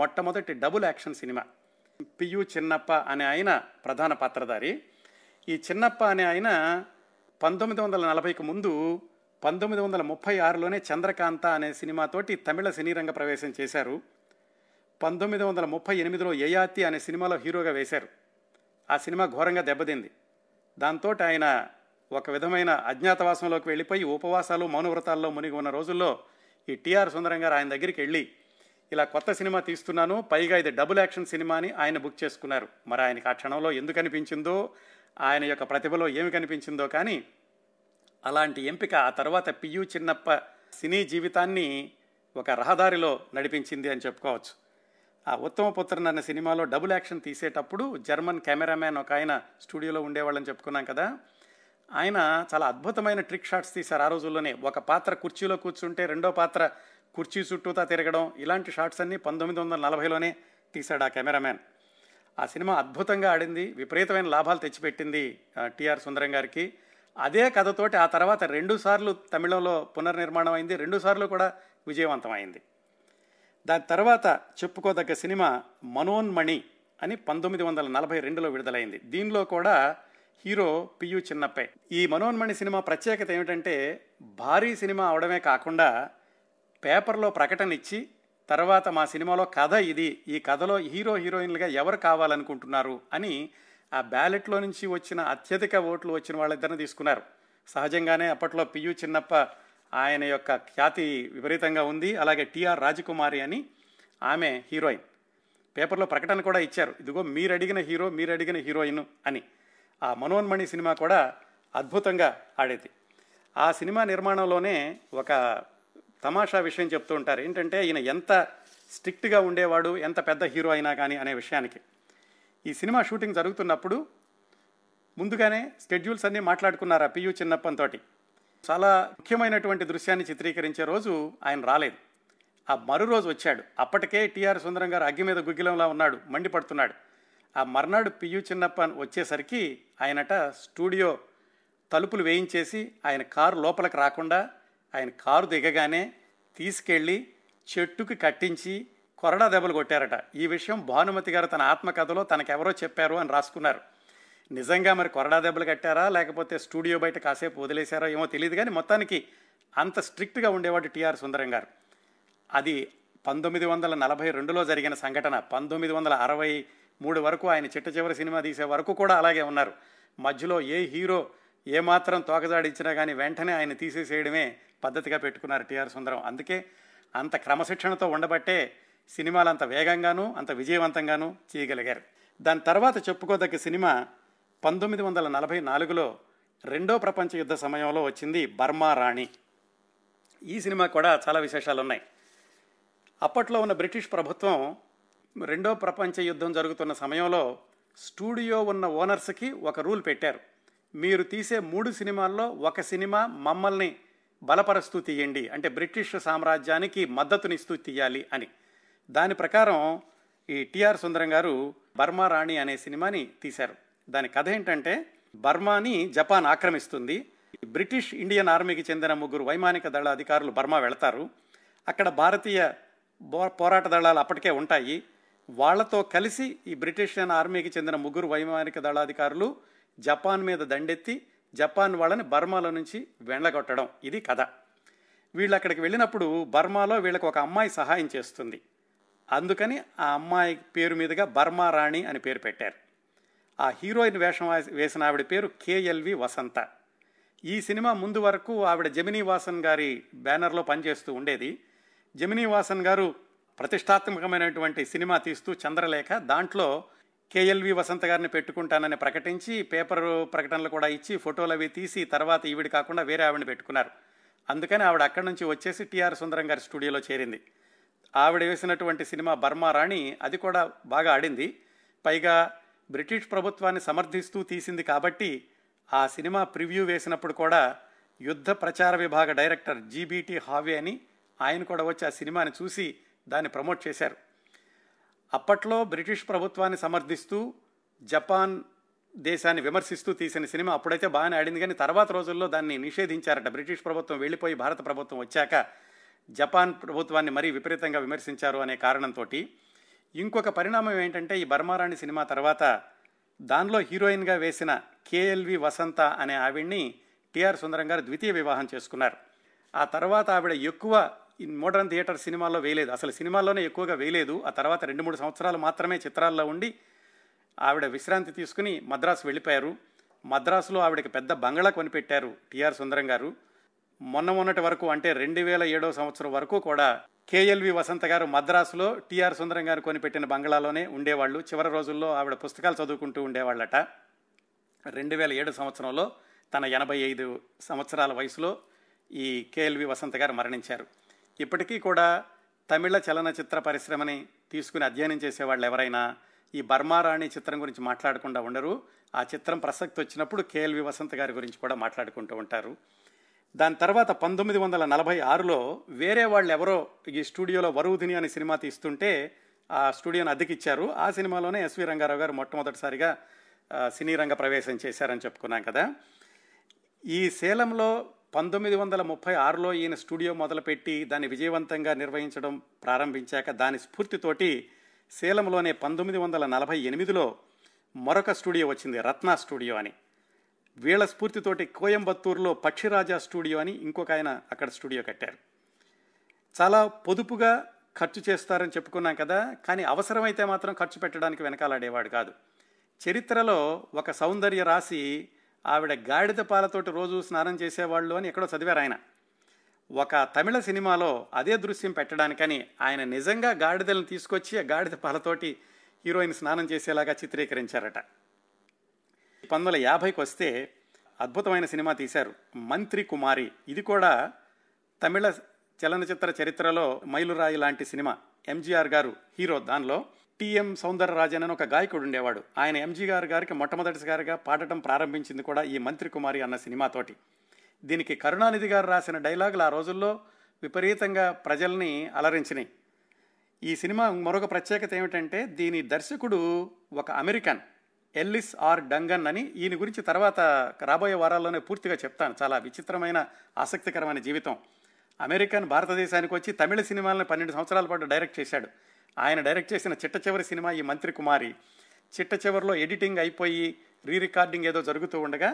[SPEAKER 1] మొట్టమొదటి డబుల్ యాక్షన్ సినిమా పియు చిన్నప్ప అనే ఆయన ప్రధాన పాత్రధారి ఈ చిన్నప్ప అనే ఆయన పంతొమ్మిది వందల నలభైకి ముందు పంతొమ్మిది వందల ముప్పై ఆరులోనే చంద్రకాంత అనే సినిమాతోటి తమిళ సినీ రంగ ప్రవేశం చేశారు పంతొమ్మిది వందల ముప్పై ఎనిమిదిలో యయాతి అనే సినిమాలో హీరోగా వేశారు ఆ సినిమా ఘోరంగా దెబ్బతింది దాంతో ఆయన ఒక విధమైన అజ్ఞాతవాసంలోకి వెళ్ళిపోయి ఉపవాసాలు మౌనవ్రతాల్లో మునిగి ఉన్న రోజుల్లో ఈ టిఆర్ సుందరం గారు ఆయన దగ్గరికి వెళ్ళి ఇలా కొత్త సినిమా తీస్తున్నాను పైగా ఇది డబుల్ యాక్షన్ సినిమా అని ఆయన బుక్ చేసుకున్నారు మరి ఆయనకి ఆ క్షణంలో ఎందుకు అనిపించిందో ఆయన యొక్క ప్రతిభలో ఏమి కనిపించిందో కానీ అలాంటి ఎంపిక ఆ తర్వాత పియు చిన్నప్ప సినీ జీవితాన్ని ఒక రహదారిలో నడిపించింది అని చెప్పుకోవచ్చు ఆ ఉత్తమ పుత్రన్ అన్న సినిమాలో డబుల్ యాక్షన్ తీసేటప్పుడు జర్మన్ కెమెరామ్యాన్ ఒక ఆయన స్టూడియోలో ఉండేవాళ్ళని చెప్పుకున్నాం కదా ఆయన చాలా అద్భుతమైన ట్రిక్ షాట్స్ తీశారు ఆ రోజుల్లోనే ఒక పాత్ర కుర్చీలో కూర్చుంటే రెండో పాత్ర కుర్చీ చుట్టూతా తిరగడం ఇలాంటి షాట్స్ అన్నీ పంతొమ్మిది వందల నలభైలోనే తీశాడు ఆ కెమెరామ్యాన్ ఆ సినిమా అద్భుతంగా ఆడింది విపరీతమైన లాభాలు తెచ్చిపెట్టింది టిఆర్ సుందరం గారికి అదే కథతోటి ఆ తర్వాత రెండుసార్లు తమిళంలో పునర్నిర్మాణం అయింది రెండుసార్లు కూడా విజయవంతమైంది దాని తర్వాత చెప్పుకోదగ్గ సినిమా మనోన్మణి అని పంతొమ్మిది వందల నలభై రెండులో విడుదలైంది దీనిలో కూడా హీరో పియు చిన్నప్పే ఈ మనోన్మణి సినిమా ప్రత్యేకత ఏమిటంటే భారీ సినిమా అవడమే కాకుండా పేపర్లో ప్రకటన ఇచ్చి తర్వాత మా సినిమాలో కథ ఇది ఈ కథలో హీరో హీరోయిన్లుగా ఎవరు కావాలనుకుంటున్నారు అని ఆ బ్యాలెట్లో నుంచి వచ్చిన అత్యధిక ఓట్లు వచ్చిన వాళ్ళిద్దరిని తీసుకున్నారు సహజంగానే అప్పట్లో పియు చిన్నప్ప ఆయన యొక్క ఖ్యాతి విపరీతంగా ఉంది అలాగే టిఆర్ రాజకుమారి అని ఆమె హీరోయిన్ పేపర్లో ప్రకటన కూడా ఇచ్చారు ఇదిగో మీరు అడిగిన హీరో మీరు అడిగిన హీరోయిన్ అని ఆ మనోన్మణి సినిమా కూడా అద్భుతంగా ఆడేది ఆ సినిమా నిర్మాణంలోనే ఒక తమాషా విషయం చెప్తూ ఉంటారు ఏంటంటే ఈయన ఎంత స్ట్రిక్ట్గా ఉండేవాడు ఎంత పెద్ద హీరో అయినా కానీ అనే విషయానికి ఈ సినిమా షూటింగ్ జరుగుతున్నప్పుడు ముందుగానే స్కెడ్యూల్స్ అన్నీ మాట్లాడుకున్నారు ఆ పియు చిన్నప్పంతో చాలా ముఖ్యమైనటువంటి దృశ్యాన్ని చిత్రీకరించే రోజు ఆయన రాలేదు ఆ మరో రోజు వచ్చాడు అప్పటికే టీఆర్ సుందరం గారు అగ్గి మీద గుగ్గిలంలా ఉన్నాడు మండిపడుతున్నాడు ఆ మర్నాడు పియు చిన్నప్ప వచ్చేసరికి ఆయనట స్టూడియో తలుపులు వేయించేసి ఆయన కారు లోపలికి రాకుండా ఆయన కారు దిగగానే తీసుకెళ్ళి చెట్టుకి కట్టించి కొరడా దెబ్బలు కొట్టారట ఈ విషయం భానుమతి గారు తన ఆత్మకథలో తనకెవరో చెప్పారు అని రాసుకున్నారు నిజంగా మరి కొరడా దెబ్బలు కట్టారా లేకపోతే స్టూడియో బయట కాసేపు వదిలేశారో ఏమో తెలియదు కానీ మొత్తానికి అంత స్ట్రిక్ట్గా ఉండేవాడు టిఆర్ సుందరం గారు అది పంతొమ్మిది వందల నలభై రెండులో జరిగిన సంఘటన పంతొమ్మిది వందల అరవై మూడు వరకు ఆయన చిట్ట చివరి సినిమా తీసే వరకు కూడా అలాగే ఉన్నారు మధ్యలో ఏ హీరో ఏమాత్రం తోకజాడించినా కానీ వెంటనే ఆయన తీసేసేయడమే పద్ధతిగా పెట్టుకున్నారు టీఆర్ సుందరం అందుకే అంత క్రమశిక్షణతో ఉండబట్టే సినిమాలు అంత వేగంగాను అంత విజయవంతంగాను చేయగలిగారు దాని తర్వాత చెప్పుకోదగ్గ సినిమా పంతొమ్మిది వందల నలభై నాలుగులో రెండో ప్రపంచ యుద్ధ సమయంలో వచ్చింది బర్మా రాణి ఈ సినిమా కూడా చాలా విశేషాలు ఉన్నాయి అప్పట్లో ఉన్న బ్రిటిష్ ప్రభుత్వం రెండో ప్రపంచ యుద్ధం జరుగుతున్న సమయంలో స్టూడియో ఉన్న ఓనర్స్కి ఒక రూల్ పెట్టారు మీరు తీసే మూడు సినిమాల్లో ఒక సినిమా మమ్మల్ని బలపరుస్తూ తీయండి అంటే బ్రిటిష్ సామ్రాజ్యానికి మద్దతునిస్తూ తీయాలి అని దాని ప్రకారం ఈ టిఆర్ సుందరం గారు బర్మా రాణి అనే సినిమాని తీశారు దాని కథ ఏంటంటే బర్మాని జపాన్ ఆక్రమిస్తుంది బ్రిటిష్ ఇండియన్ ఆర్మీకి చెందిన ముగ్గురు వైమానిక దళ అధికారులు బర్మా వెళతారు అక్కడ భారతీయ పోరాట దళాలు అప్పటికే ఉంటాయి వాళ్లతో కలిసి ఈ బ్రిటిషియన్ ఆర్మీకి చెందిన ముగ్గురు వైమానిక దళాధికారులు జపాన్ మీద దండెత్తి జపాన్ వాళ్ళని బర్మాలో నుంచి వెండగొట్టడం ఇది కథ వీళ్ళు అక్కడికి వెళ్ళినప్పుడు బర్మాలో వీళ్ళకి ఒక అమ్మాయి సహాయం చేస్తుంది అందుకని ఆ అమ్మాయి పేరు మీదుగా బర్మా రాణి అని పేరు పెట్టారు ఆ హీరోయిన్ వేషం వేసిన ఆవిడ పేరు కేఎల్వి వసంత ఈ సినిమా ముందు వరకు ఆవిడ జమినీ వాసన్ గారి బ్యానర్లో పనిచేస్తూ ఉండేది జమినీ వాసన్ గారు ప్రతిష్టాత్మకమైనటువంటి సినిమా తీస్తూ చంద్రలేఖ దాంట్లో కేఎల్వి వసంత గారిని పెట్టుకుంటానని ప్రకటించి పేపర్ ప్రకటనలు కూడా ఇచ్చి ఫోటోలు అవి తీసి తర్వాత ఈవిడ కాకుండా వేరే ఆవిడని పెట్టుకున్నారు అందుకని ఆవిడ అక్కడి నుంచి వచ్చేసి టిఆర్ సుందరం గారి స్టూడియోలో చేరింది ఆవిడ వేసినటువంటి సినిమా బర్మా రాణి అది కూడా బాగా ఆడింది పైగా బ్రిటిష్ ప్రభుత్వాన్ని సమర్థిస్తూ తీసింది కాబట్టి ఆ సినిమా ప్రివ్యూ వేసినప్పుడు కూడా యుద్ధ ప్రచార విభాగ డైరెక్టర్ జీబీటీ హావే అని ఆయన కూడా వచ్చి ఆ సినిమాని చూసి దాన్ని ప్రమోట్ చేశారు అప్పట్లో బ్రిటిష్ ప్రభుత్వాన్ని సమర్థిస్తూ జపాన్ దేశాన్ని విమర్శిస్తూ తీసిన సినిమా అప్పుడైతే బాగానే ఆడింది కానీ తర్వాత రోజుల్లో దాన్ని నిషేధించారట బ్రిటిష్ ప్రభుత్వం వెళ్ళిపోయి భారత ప్రభుత్వం వచ్చాక జపాన్ ప్రభుత్వాన్ని మరీ విపరీతంగా విమర్శించారు అనే కారణంతో ఇంకొక పరిణామం ఏంటంటే ఈ బర్మారాణి సినిమా తర్వాత దానిలో హీరోయిన్గా వేసిన కేఎల్వి వసంత అనే ఆవిడ్ని టిఆర్ సుందరం గారు ద్వితీయ వివాహం చేసుకున్నారు ఆ తర్వాత ఆవిడ ఎక్కువ ఈ మోడర్న్ థియేటర్ సినిమాల్లో వేయలేదు అసలు సినిమాల్లోనే ఎక్కువగా వేయలేదు ఆ తర్వాత రెండు మూడు సంవత్సరాలు మాత్రమే చిత్రాల్లో ఉండి ఆవిడ విశ్రాంతి తీసుకుని మద్రాసు వెళ్ళిపోయారు మద్రాసులో ఆవిడకి పెద్ద బంగళా కొనిపెట్టారు టిఆర్ సుందరం గారు మొన్న మొన్నటి వరకు అంటే రెండు వేల ఏడవ సంవత్సరం వరకు కూడా కేఎల్వి వసంత గారు మద్రాసులో టిఆర్ సుందరం గారు కొనిపెట్టిన బంగళాలోనే ఉండేవాళ్ళు చివరి రోజుల్లో ఆవిడ పుస్తకాలు చదువుకుంటూ ఉండేవాళ్ళట రెండు వేల ఏడు సంవత్సరంలో తన ఎనభై ఐదు సంవత్సరాల వయసులో ఈ కేఎల్వి వసంత గారు మరణించారు ఇప్పటికీ కూడా తమిళ చలనచిత్ర పరిశ్రమని తీసుకుని అధ్యయనం చేసేవాళ్ళు ఎవరైనా ఈ బర్మారాణి చిత్రం గురించి మాట్లాడకుండా ఉండరు ఆ చిత్రం ప్రసక్తి వచ్చినప్పుడు కేఎల్వి వసంత్ గారి గురించి కూడా మాట్లాడుకుంటూ ఉంటారు దాని తర్వాత పంతొమ్మిది వందల నలభై ఆరులో వేరే వాళ్ళు ఎవరో ఈ స్టూడియోలో వరువుధిని అనే సినిమా తీస్తుంటే ఆ స్టూడియోని అద్దెకిచ్చారు ఆ సినిమాలోనే ఎస్వి రంగారావు గారు మొట్టమొదటిసారిగా సినీ రంగ ప్రవేశం చేశారని చెప్పుకున్నాం కదా ఈ సేలంలో పంతొమ్మిది వందల ముప్పై ఆరులో ఈయన స్టూడియో మొదలుపెట్టి దాన్ని విజయవంతంగా నిర్వహించడం ప్రారంభించాక దాని స్ఫూర్తితోటి సేలంలోనే పంతొమ్మిది వందల నలభై ఎనిమిదిలో మరొక స్టూడియో వచ్చింది రత్న స్టూడియో అని వీళ్ళ స్ఫూర్తితోటి కోయంబత్తూరులో పక్షిరాజా స్టూడియో అని ఇంకొక ఆయన అక్కడ స్టూడియో కట్టారు చాలా పొదుపుగా ఖర్చు చేస్తారని చెప్పుకున్నాం కదా కానీ అవసరమైతే మాత్రం ఖర్చు పెట్టడానికి వెనకాలాడేవాడు కాదు చరిత్రలో ఒక సౌందర్య రాశి ఆవిడ గాడిద పాలతోటి రోజు స్నానం చేసేవాళ్ళు అని ఎక్కడో చదివారు ఆయన ఒక తమిళ సినిమాలో అదే దృశ్యం పెట్టడానికని ఆయన నిజంగా గాడిదలను తీసుకొచ్చి ఆ గాడిద పాలతోటి హీరోయిన్ స్నానం చేసేలాగా చిత్రీకరించారట పంతొమ్మిది వందల యాభైకి వస్తే అద్భుతమైన సినిమా తీశారు మంత్రి కుమారి ఇది కూడా తమిళ చలనచిత్ర చరిత్రలో మైలురాయి లాంటి సినిమా ఎంజీఆర్ గారు హీరో దానిలో టిఎం సౌందరరాజన్ అని ఒక గాయకుడు ఉండేవాడు ఆయన ఎంజీ గారు గారికి మొట్టమొదటిసారిగా పాడటం ప్రారంభించింది కూడా ఈ మంత్రి కుమారి అన్న సినిమాతోటి దీనికి కరుణానిధి గారు రాసిన డైలాగులు ఆ రోజుల్లో విపరీతంగా ప్రజల్ని అలరించినాయి ఈ సినిమా మరొక ప్రత్యేకత ఏమిటంటే దీని దర్శకుడు ఒక అమెరికన్ ఎల్లిస్ ఆర్ డంగన్ అని ఈయన గురించి తర్వాత రాబోయే వారాల్లోనే పూర్తిగా చెప్తాను చాలా విచిత్రమైన ఆసక్తికరమైన జీవితం అమెరికన్ భారతదేశానికి వచ్చి తమిళ సినిమాలను పన్నెండు సంవత్సరాల పాటు డైరెక్ట్ చేశాడు ఆయన డైరెక్ట్ చేసిన చిట్ట చివరి సినిమా ఈ మంత్రి కుమారి చిట్ట చివరిలో ఎడిటింగ్ అయిపోయి రీ రికార్డింగ్ ఏదో జరుగుతూ ఉండగా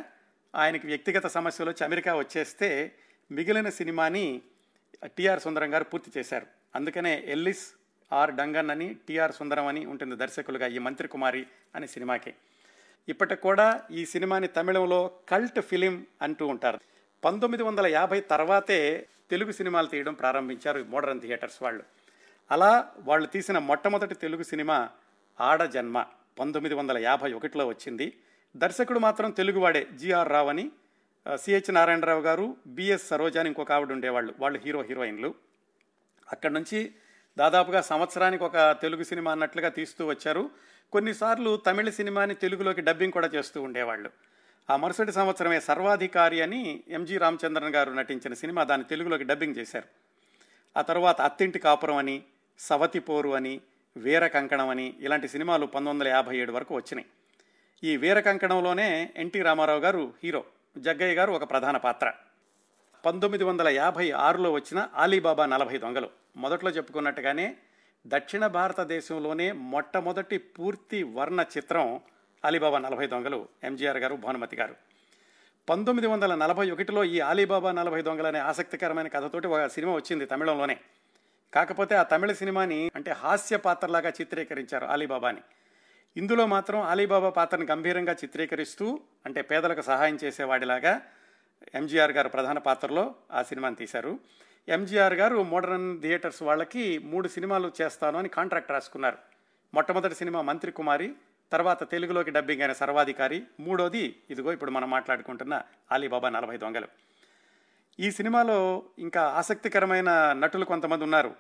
[SPEAKER 1] ఆయనకి వ్యక్తిగత సమస్యలు వచ్చి అమెరికా వచ్చేస్తే మిగిలిన సినిమాని టిఆర్ సుందరం గారు పూర్తి చేశారు అందుకనే ఎల్లిస్ ఆర్ డంగన్ అని టిఆర్ సుందరం అని ఉంటుంది దర్శకులుగా ఈ మంత్రి కుమారి అనే సినిమాకి ఇప్పటికి కూడా ఈ సినిమాని తమిళంలో కల్ట్ ఫిలిం అంటూ ఉంటారు పంతొమ్మిది వందల యాభై తర్వాతే తెలుగు సినిమాలు తీయడం ప్రారంభించారు మోడర్న్ థియేటర్స్ వాళ్ళు అలా వాళ్ళు తీసిన మొట్టమొదటి తెలుగు సినిమా ఆడ జన్మ పంతొమ్మిది వందల యాభై ఒకటిలో వచ్చింది దర్శకుడు మాత్రం తెలుగువాడే జిఆర్ రావు అని సిహెచ్ నారాయణరావు గారు బిఎస్ సరోజ అని ఇంకొక ఆవిడ ఉండేవాళ్ళు వాళ్ళు హీరో హీరోయిన్లు అక్కడి నుంచి దాదాపుగా సంవత్సరానికి ఒక తెలుగు సినిమా అన్నట్లుగా తీస్తూ వచ్చారు కొన్నిసార్లు తమిళ సినిమాని తెలుగులోకి డబ్బింగ్ కూడా చేస్తూ ఉండేవాళ్ళు ఆ మరుసటి సంవత్సరమే సర్వాధికారి అని ఎంజి రామచంద్రన్ గారు నటించిన సినిమా దాన్ని తెలుగులోకి డబ్బింగ్ చేశారు ఆ తర్వాత అత్తింటి కాపురం అని సవతిపోరు అని వీర కంకణం అని ఇలాంటి సినిమాలు పంతొమ్మిది వందల యాభై ఏడు వరకు వచ్చినాయి ఈ వీర కంకణంలోనే ఎన్టీ రామారావు గారు హీరో జగ్గయ్య గారు ఒక ప్రధాన పాత్ర పంతొమ్మిది వందల యాభై ఆరులో వచ్చిన ఆలీబాబా నలభై దొంగలు మొదట్లో చెప్పుకున్నట్టుగానే దక్షిణ భారతదేశంలోనే మొట్టమొదటి పూర్తి వర్ణ చిత్రం అలీబాబా నలభై దొంగలు ఎంజీఆర్ గారు భానుమతి గారు పంతొమ్మిది వందల నలభై ఒకటిలో ఈ అలీబాబా నలభై దొంగలు అనే ఆసక్తికరమైన కథతోటి ఒక సినిమా వచ్చింది తమిళంలోనే కాకపోతే ఆ తమిళ సినిమాని అంటే హాస్య పాత్రలాగా చిత్రీకరించారు అలీబాబాని ఇందులో మాత్రం అలీబాబా పాత్రను గంభీరంగా చిత్రీకరిస్తూ అంటే పేదలకు సహాయం చేసేవాడిలాగా ఎంజీఆర్ గారు ప్రధాన పాత్రలో ఆ సినిమాని తీశారు ఎంజీఆర్ గారు మోడర్న్ థియేటర్స్ వాళ్ళకి మూడు సినిమాలు చేస్తాను అని కాంట్రాక్ట్ రాసుకున్నారు మొట్టమొదటి సినిమా మంత్రి కుమారి తర్వాత తెలుగులోకి డబ్బింగ్ అయిన సర్వాధికారి మూడోది ఇదిగో ఇప్పుడు మనం మాట్లాడుకుంటున్న అలీబాబా నలభై దొంగలు ఈ సినిమాలో ఇంకా ఆసక్తికరమైన నటులు కొంతమంది ఉన్నారు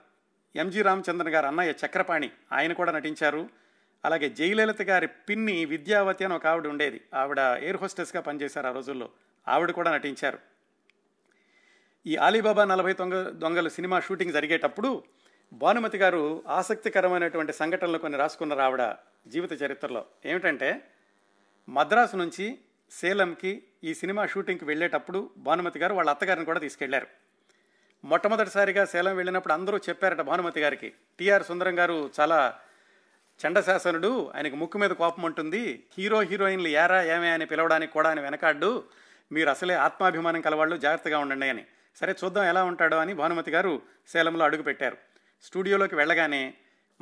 [SPEAKER 1] ఎంజి రామచంద్రన్ గారు అన్నయ్య చక్రపాణి ఆయన కూడా నటించారు అలాగే జయలలిత గారి పిన్ని విద్యావతి అని ఒక ఆవిడ ఉండేది ఆవిడ ఎయిర్ హోస్టెస్గా పనిచేశారు ఆ రోజుల్లో ఆవిడ కూడా నటించారు ఈ అలీబాబా నలభై దొంగ దొంగలు సినిమా షూటింగ్ జరిగేటప్పుడు భానుమతి గారు ఆసక్తికరమైనటువంటి సంఘటనలు కొన్ని రాసుకున్నారు ఆవిడ జీవిత చరిత్రలో ఏమిటంటే మద్రాసు నుంచి సేలంకి ఈ సినిమా షూటింగ్కి వెళ్ళేటప్పుడు భానుమతి గారు వాళ్ళ అత్తగారిని కూడా తీసుకెళ్లారు మొట్టమొదటిసారిగా సేలం వెళ్ళినప్పుడు అందరూ చెప్పారట భానుమతి గారికి టిఆర్ సుందరం గారు చాలా చండశాసనుడు ఆయనకు ముక్కు మీద కోపం ఉంటుంది హీరో హీరోయిన్లు యారా ఏమే అని పిలవడానికి కూడా ఆయన వెనకాడ్డు మీరు అసలే ఆత్మాభిమానం కలవాళ్ళు జాగ్రత్తగా ఉండండి అని సరే చూద్దాం ఎలా ఉంటాడో అని భానుమతి గారు సేలంలో అడుగుపెట్టారు స్టూడియోలోకి వెళ్ళగానే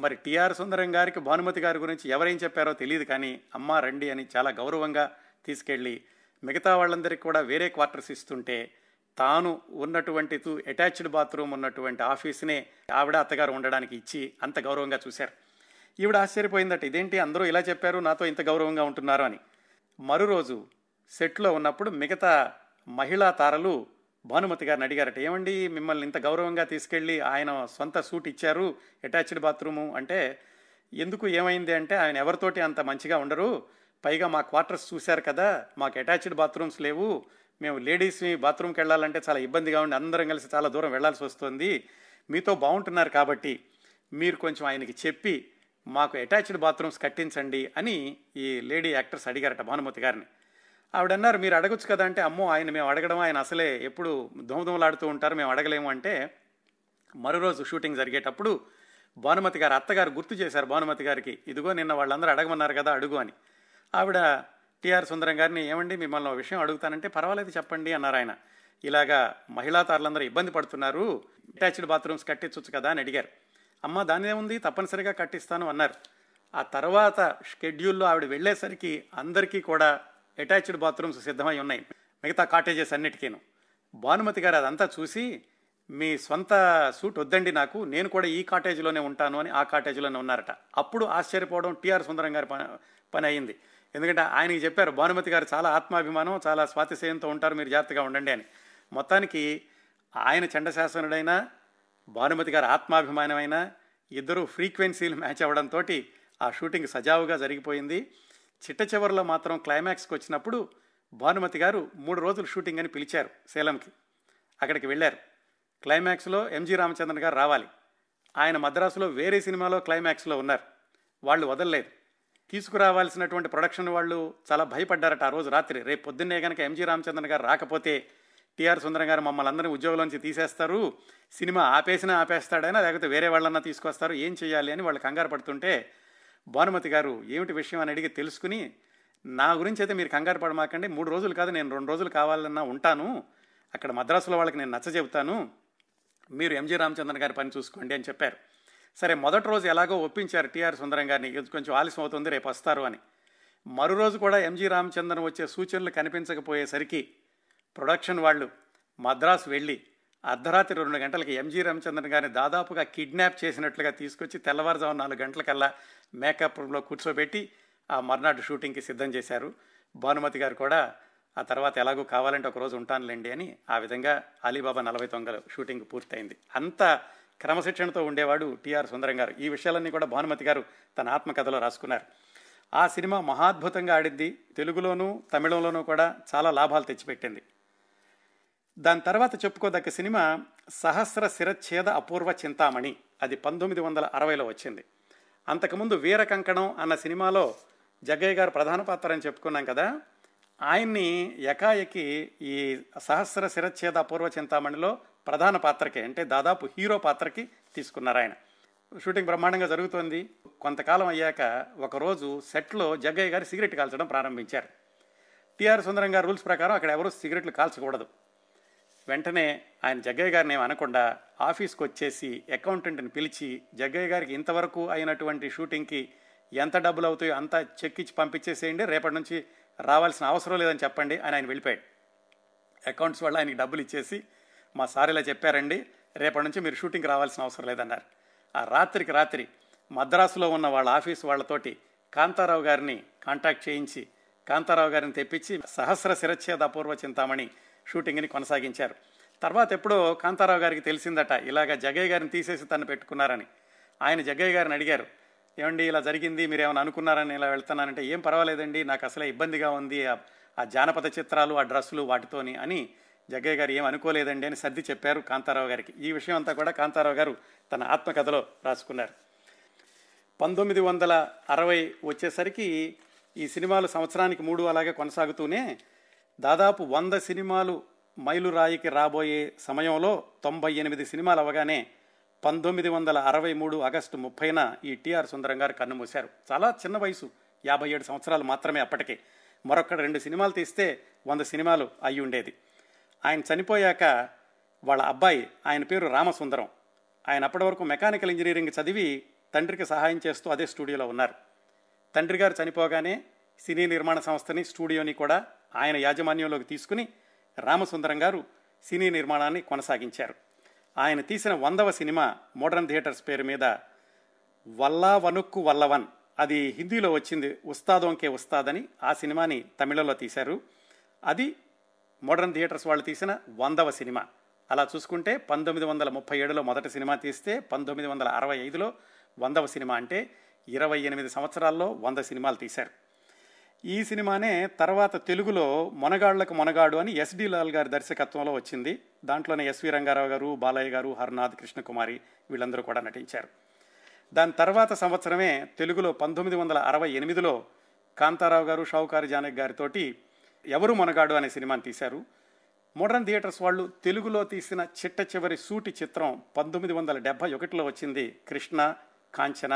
[SPEAKER 1] మరి టిఆర్ సుందరం గారికి భానుమతి గారి గురించి ఎవరేం చెప్పారో తెలియదు కానీ అమ్మా రండి అని చాలా గౌరవంగా తీసుకెళ్ళి మిగతా వాళ్ళందరికీ కూడా వేరే క్వార్టర్స్ ఇస్తుంటే తాను ఉన్నటువంటి అటాచ్డ్ బాత్రూమ్ ఉన్నటువంటి ఆఫీస్నే ఆవిడ అత్తగారు ఉండడానికి ఇచ్చి అంత గౌరవంగా చూశారు ఈవిడ ఆశ్చర్యపోయిందట ఇదేంటి అందరూ ఇలా చెప్పారు నాతో ఇంత గౌరవంగా ఉంటున్నారు అని రోజు సెట్లో ఉన్నప్పుడు మిగతా మహిళా తారలు భానుమతి గారిని అడిగారట ఏమండి మిమ్మల్ని ఇంత గౌరవంగా తీసుకెళ్ళి ఆయన సొంత సూట్ ఇచ్చారు అటాచ్డ్ బాత్రూము అంటే ఎందుకు ఏమైంది అంటే ఆయన ఎవరితోటి అంత మంచిగా ఉండరు పైగా మా క్వార్టర్స్ చూశారు కదా మాకు అటాచ్డ్ బాత్రూమ్స్ లేవు మేము లేడీస్ని బాత్రూమ్కి వెళ్ళాలంటే చాలా ఇబ్బందిగా ఉండి అందరం కలిసి చాలా దూరం వెళ్లాల్సి వస్తుంది మీతో బాగుంటున్నారు కాబట్టి మీరు కొంచెం ఆయనకి చెప్పి మాకు అటాచ్డ్ బాత్రూమ్స్ కట్టించండి అని ఈ లేడీ యాక్టర్స్ అడిగారట భానుమతి గారిని ఆవిడన్నారు మీరు అడగచ్చు కదా అంటే అమ్మో ఆయన మేము అడగడం ఆయన అసలే ఎప్పుడు ధూమధూమలాడుతూ ఉంటారు మేము అడగలేము అంటే మరోరోజు షూటింగ్ జరిగేటప్పుడు భానుమతి గారు అత్తగారు గుర్తు చేశారు భానుమతి గారికి ఇదిగో నిన్న వాళ్ళందరూ అడగమన్నారు కదా అడుగు అని ఆవిడ టిఆర్ సుందరం గారిని ఏమండి మిమ్మల్ని ఒక విషయం అడుగుతానంటే పర్వాలేదు చెప్పండి అన్నారు ఆయన ఇలాగా మహిళా తారులందరూ ఇబ్బంది పడుతున్నారు అటాచ్డ్ బాత్రూమ్స్ కట్టించవచ్చు కదా అని అడిగారు అమ్మ దానిదే ఉంది తప్పనిసరిగా కట్టిస్తాను అన్నారు ఆ తర్వాత షెడ్యూల్లో ఆవిడ వెళ్ళేసరికి అందరికీ కూడా అటాచ్డ్ బాత్రూమ్స్ సిద్ధమై ఉన్నాయి మిగతా కాటేజెస్ అన్నిటికీను భానుమతి గారు అదంతా చూసి మీ సొంత సూట్ వద్దండి నాకు నేను కూడా ఈ కాటేజ్లోనే ఉంటాను అని ఆ కాటేజ్లోనే ఉన్నారట అప్పుడు ఆశ్చర్యపోవడం టీఆర్ సుందరం గారి పని పని అయింది ఎందుకంటే ఆయనకి చెప్పారు భానుమతి గారు చాలా ఆత్మాభిమానం చాలా స్వాతిశయంతో ఉంటారు మీరు జాగ్రత్తగా ఉండండి అని మొత్తానికి ఆయన చండశాసనుడైనా భానుమతి గారు ఆత్మాభిమానమైన ఇద్దరు ఫ్రీక్వెన్సీలు మ్యాచ్ అవ్వడంతో ఆ షూటింగ్ సజావుగా జరిగిపోయింది చిట్ట చివరిలో మాత్రం క్లైమాక్స్కి వచ్చినప్పుడు భానుమతి గారు మూడు రోజులు షూటింగ్ అని పిలిచారు సేలంకి అక్కడికి వెళ్ళారు క్లైమాక్స్లో ఎంజీ రామచంద్రన్ గారు రావాలి ఆయన మద్రాసులో వేరే సినిమాలో క్లైమాక్స్లో ఉన్నారు వాళ్ళు వదలలేదు తీసుకురావాల్సినటువంటి ప్రొడక్షన్ వాళ్ళు చాలా భయపడ్డారట ఆ రోజు రాత్రి రేపు పొద్దున్నే కనుక ఎంజీ రామచంద్రన్ గారు రాకపోతే టిఆర్ సుందరం గారు మమ్మల్ని అందరినీ ఉద్యోగంలోంచి తీసేస్తారు సినిమా ఆపేసినా ఆపేస్తాడైనా లేకపోతే వేరే వాళ్ళన్నా తీసుకొస్తారు ఏం చేయాలి అని వాళ్ళు కంగారు పడుతుంటే భానుమతి గారు ఏమిటి విషయం అని అడిగి తెలుసుకుని నా గురించి అయితే మీరు కంగారు పడమాకండి మూడు రోజులు కాదు నేను రెండు రోజులు కావాలన్నా ఉంటాను అక్కడ మద్రాసులో వాళ్ళకి నేను నచ్చ చెబుతాను మీరు ఎంజీ రామచంద్రన్ గారి పని చూసుకోండి అని చెప్పారు సరే మొదటి రోజు ఎలాగో ఒప్పించారు టీఆర్ సుందరం గారిని కొంచెం ఆలస్యం అవుతుంది రేపు వస్తారు అని మరో రోజు కూడా ఎంజీ రామచంద్రన్ వచ్చే సూచనలు కనిపించకపోయేసరికి ప్రొడక్షన్ వాళ్ళు మద్రాసు వెళ్ళి అర్ధరాత్రి రెండు గంటలకి ఎంజీ రామచంద్రన్ గారిని దాదాపుగా కిడ్నాప్ చేసినట్లుగా తీసుకొచ్చి తెల్లవారుజాము నాలుగు గంటలకల్లా మేకప్ రూమ్లో కూర్చోబెట్టి ఆ మర్నాడు షూటింగ్కి సిద్ధం చేశారు భానుమతి గారు కూడా ఆ తర్వాత ఎలాగో కావాలంటే ఒకరోజు ఉంటానులేండి అని ఆ విధంగా అలీబాబా నలభై తొంగలు షూటింగ్ పూర్తయింది అంత క్రమశిక్షణతో ఉండేవాడు టిఆర్ సుందరం గారు ఈ విషయాలన్నీ కూడా భానుమతి గారు తన ఆత్మకథలో రాసుకున్నారు ఆ సినిమా మహాద్భుతంగా ఆడింది తెలుగులోనూ తమిళంలోనూ కూడా చాలా లాభాలు తెచ్చిపెట్టింది దాని తర్వాత చెప్పుకోదగ్గ సినిమా సహస్ర శిరచ్ఛేద అపూర్వ చింతామణి అది పంతొమ్మిది వందల అరవైలో వచ్చింది అంతకుముందు వీర కంకణం అన్న సినిమాలో జగ్గయ్య గారు ప్రధాన పాత్ర అని చెప్పుకున్నాం కదా ఆయన్ని ఎకాయకి ఈ సహస్ర శిరచ్ఛేద అపూర్వ చింతామణిలో ప్రధాన పాత్రకే అంటే దాదాపు హీరో పాత్రకి తీసుకున్నారు ఆయన షూటింగ్ బ్రహ్మాండంగా జరుగుతోంది కొంతకాలం అయ్యాక ఒకరోజు సెట్లో జగ్గయ్య గారు సిగరెట్ కాల్చడం ప్రారంభించారు టిఆర్ సుందరం గారు రూల్స్ ప్రకారం అక్కడ ఎవరూ సిగరెట్లు కాల్చకూడదు వెంటనే ఆయన జగ్గయ్య గారిని అనకుండా ఆఫీస్కి వచ్చేసి అకౌంటెంట్ని పిలిచి జగ్గయ్య గారికి ఇంతవరకు అయినటువంటి షూటింగ్కి ఎంత డబ్బులు అవుతాయో అంత చెక్ ఇచ్చి పంపించేసేయండి రేపటి నుంచి రావాల్సిన అవసరం లేదని చెప్పండి అని ఆయన వెళ్ళిపోయాడు అకౌంట్స్ వల్ల ఆయనకి డబ్బులు ఇచ్చేసి మా సార్ ఇలా చెప్పారండి రేపటి నుంచి మీరు షూటింగ్ రావాల్సిన అవసరం లేదన్నారు ఆ రాత్రికి రాత్రి మద్రాసులో ఉన్న వాళ్ళ ఆఫీస్ వాళ్ళతోటి కాంతారావు గారిని కాంటాక్ట్ చేయించి కాంతారావు గారిని తెప్పించి సహస్ర శిరచ్ఛేద అపూర్వ చింతామణి షూటింగ్ని కొనసాగించారు తర్వాత ఎప్పుడో కాంతారావు గారికి తెలిసిందట ఇలాగ జగయ్య గారిని తీసేసి తను పెట్టుకున్నారని ఆయన జగయ్య గారిని అడిగారు ఏమండి ఇలా జరిగింది మీరు ఏమైనా అనుకున్నారని ఇలా వెళ్తున్నానంటే ఏం పర్వాలేదండి నాకు అసలే ఇబ్బందిగా ఉంది ఆ జానపద చిత్రాలు ఆ డ్రెస్సులు వాటితోని అని జగ్గయ్య గారు ఏం అనుకోలేదండి అని సర్ది చెప్పారు కాంతారావు గారికి ఈ విషయం అంతా కూడా కాంతారావు గారు తన ఆత్మకథలో రాసుకున్నారు పంతొమ్మిది వందల అరవై వచ్చేసరికి ఈ సినిమాలు సంవత్సరానికి మూడు అలాగే కొనసాగుతూనే దాదాపు వంద సినిమాలు మైలురాయికి రాబోయే సమయంలో తొంభై ఎనిమిది సినిమాలు అవగానే పంతొమ్మిది వందల అరవై మూడు ఆగస్టు ముప్పైన ఈ టిఆర్ సుందరం గారు కన్నుమూశారు చాలా చిన్న వయసు యాభై ఏడు సంవత్సరాలు మాత్రమే అప్పటికే మరొక్కడ రెండు సినిమాలు తీస్తే వంద సినిమాలు అయి ఉండేది ఆయన చనిపోయాక వాళ్ళ అబ్బాయి ఆయన పేరు రామసుందరం ఆయన అప్పటి వరకు మెకానికల్ ఇంజనీరింగ్ చదివి తండ్రికి సహాయం చేస్తూ అదే స్టూడియోలో ఉన్నారు తండ్రి గారు చనిపోగానే సినీ నిర్మాణ సంస్థని స్టూడియోని కూడా ఆయన యాజమాన్యంలోకి తీసుకుని రామసుందరం గారు సినీ నిర్మాణాన్ని కొనసాగించారు ఆయన తీసిన వందవ సినిమా మోడర్న్ థియేటర్స్ పేరు మీద వల్లా వనుక్కు వల్లవన్ అది హిందీలో వచ్చింది ఉస్తాదోంకే ఉస్తాదని ఆ సినిమాని తమిళలో తీశారు అది మోడర్న్ థియేటర్స్ వాళ్ళు తీసిన వందవ సినిమా అలా చూసుకుంటే పంతొమ్మిది వందల ముప్పై ఏడులో మొదటి సినిమా తీస్తే పంతొమ్మిది వందల అరవై ఐదులో వందవ సినిమా అంటే ఇరవై ఎనిమిది సంవత్సరాల్లో వంద సినిమాలు తీశారు ఈ సినిమానే తర్వాత తెలుగులో మొనగాళ్లకు మొనగాడు అని ఎస్డి లాల్ గారి దర్శకత్వంలో వచ్చింది దాంట్లోనే ఎస్వి రంగారావు గారు బాలయ్య గారు హరునాథ్ కృష్ణకుమారి వీళ్ళందరూ కూడా నటించారు దాని తర్వాత సంవత్సరమే తెలుగులో పంతొమ్మిది వందల అరవై ఎనిమిదిలో కాంతారావు గారు షావుకారి జానక్ గారితోటి ఎవరు మొనగాడు అనే సినిమాని తీశారు మోడర్న్ థియేటర్స్ వాళ్ళు తెలుగులో తీసిన చిట్ట చివరి సూటి చిత్రం పంతొమ్మిది వందల డెబ్భై ఒకటిలో వచ్చింది కృష్ణ కాంచన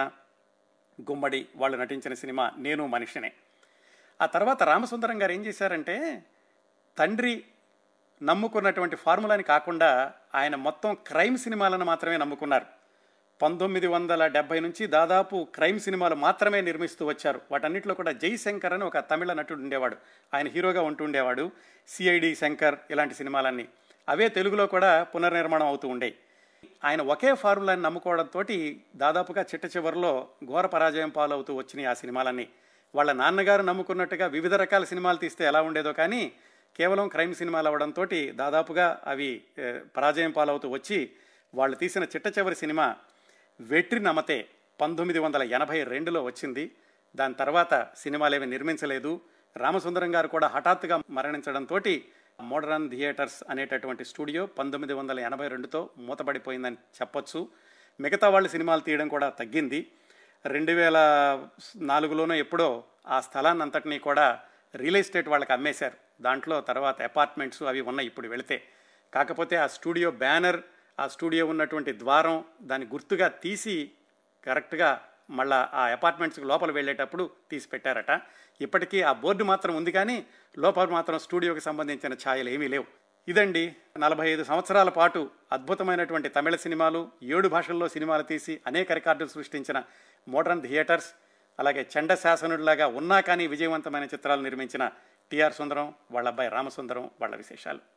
[SPEAKER 1] గుమ్మడి వాళ్ళు నటించిన సినిమా నేను మనిషినే ఆ తర్వాత రామసుందరం గారు ఏం చేశారంటే తండ్రి నమ్ముకున్నటువంటి ఫార్ములాని కాకుండా ఆయన మొత్తం క్రైమ్ సినిమాలను మాత్రమే నమ్ముకున్నారు పంతొమ్మిది వందల డెబ్బై నుంచి దాదాపు క్రైమ్ సినిమాలు మాత్రమే నిర్మిస్తూ వచ్చారు వాటన్నిటిలో కూడా జై శంకర్ అని ఒక తమిళ నటుడు ఉండేవాడు ఆయన హీరోగా ఉంటుండేవాడు సిఐడి శంకర్ ఇలాంటి సినిమాలన్నీ అవే తెలుగులో కూడా పునర్నిర్మాణం అవుతూ ఉండేవి ఆయన ఒకే ఫార్ములాని నమ్ముకోవడంతో దాదాపుగా చిట్ట చివరిలో ఘోర పరాజయం పాలవుతూ వచ్చినాయి ఆ సినిమాలన్నీ వాళ్ళ నాన్నగారు నమ్ముకున్నట్టుగా వివిధ రకాల సినిమాలు తీస్తే ఎలా ఉండేదో కానీ కేవలం క్రైమ్ సినిమాలు అవడంతో దాదాపుగా అవి పరాజయం పాలవుతూ వచ్చి వాళ్ళు తీసిన చిట్ట చివరి సినిమా వెట్రి నమతే పంతొమ్మిది వందల ఎనభై రెండులో వచ్చింది దాని తర్వాత ఏమీ నిర్మించలేదు రామసుందరం గారు కూడా హఠాత్తుగా మరణించడంతో మోడరన్ థియేటర్స్ అనేటటువంటి స్టూడియో పంతొమ్మిది వందల ఎనభై రెండుతో మూతపడిపోయిందని చెప్పొచ్చు మిగతా వాళ్ళు సినిమాలు తీయడం కూడా తగ్గింది రెండు వేల నాలుగులోనో ఎప్పుడో ఆ స్థలాన్ని అంతటినీ కూడా రియల్ ఎస్టేట్ వాళ్ళకి అమ్మేశారు దాంట్లో తర్వాత అపార్ట్మెంట్స్ అవి ఉన్నాయి ఇప్పుడు వెళితే కాకపోతే ఆ స్టూడియో బ్యానర్ ఆ స్టూడియో ఉన్నటువంటి ద్వారం దాన్ని గుర్తుగా తీసి కరెక్ట్గా మళ్ళా ఆ అపార్ట్మెంట్స్కి లోపల వెళ్ళేటప్పుడు తీసి పెట్టారట ఇప్పటికీ ఆ బోర్డు మాత్రం ఉంది కానీ లోపల మాత్రం స్టూడియోకి సంబంధించిన ఛాయలు ఏమీ లేవు ఇదండి నలభై ఐదు సంవత్సరాల పాటు అద్భుతమైనటువంటి తమిళ సినిమాలు ఏడు భాషల్లో సినిమాలు తీసి అనేక రికార్డులు సృష్టించిన మోడర్న్ థియేటర్స్ అలాగే చండ శాసనుడిలాగా ఉన్నా కానీ విజయవంతమైన చిత్రాలు నిర్మించిన టిఆర్ సుందరం వాళ్ళ అబ్బాయి రామసుందరం వాళ్ళ విశేషాలు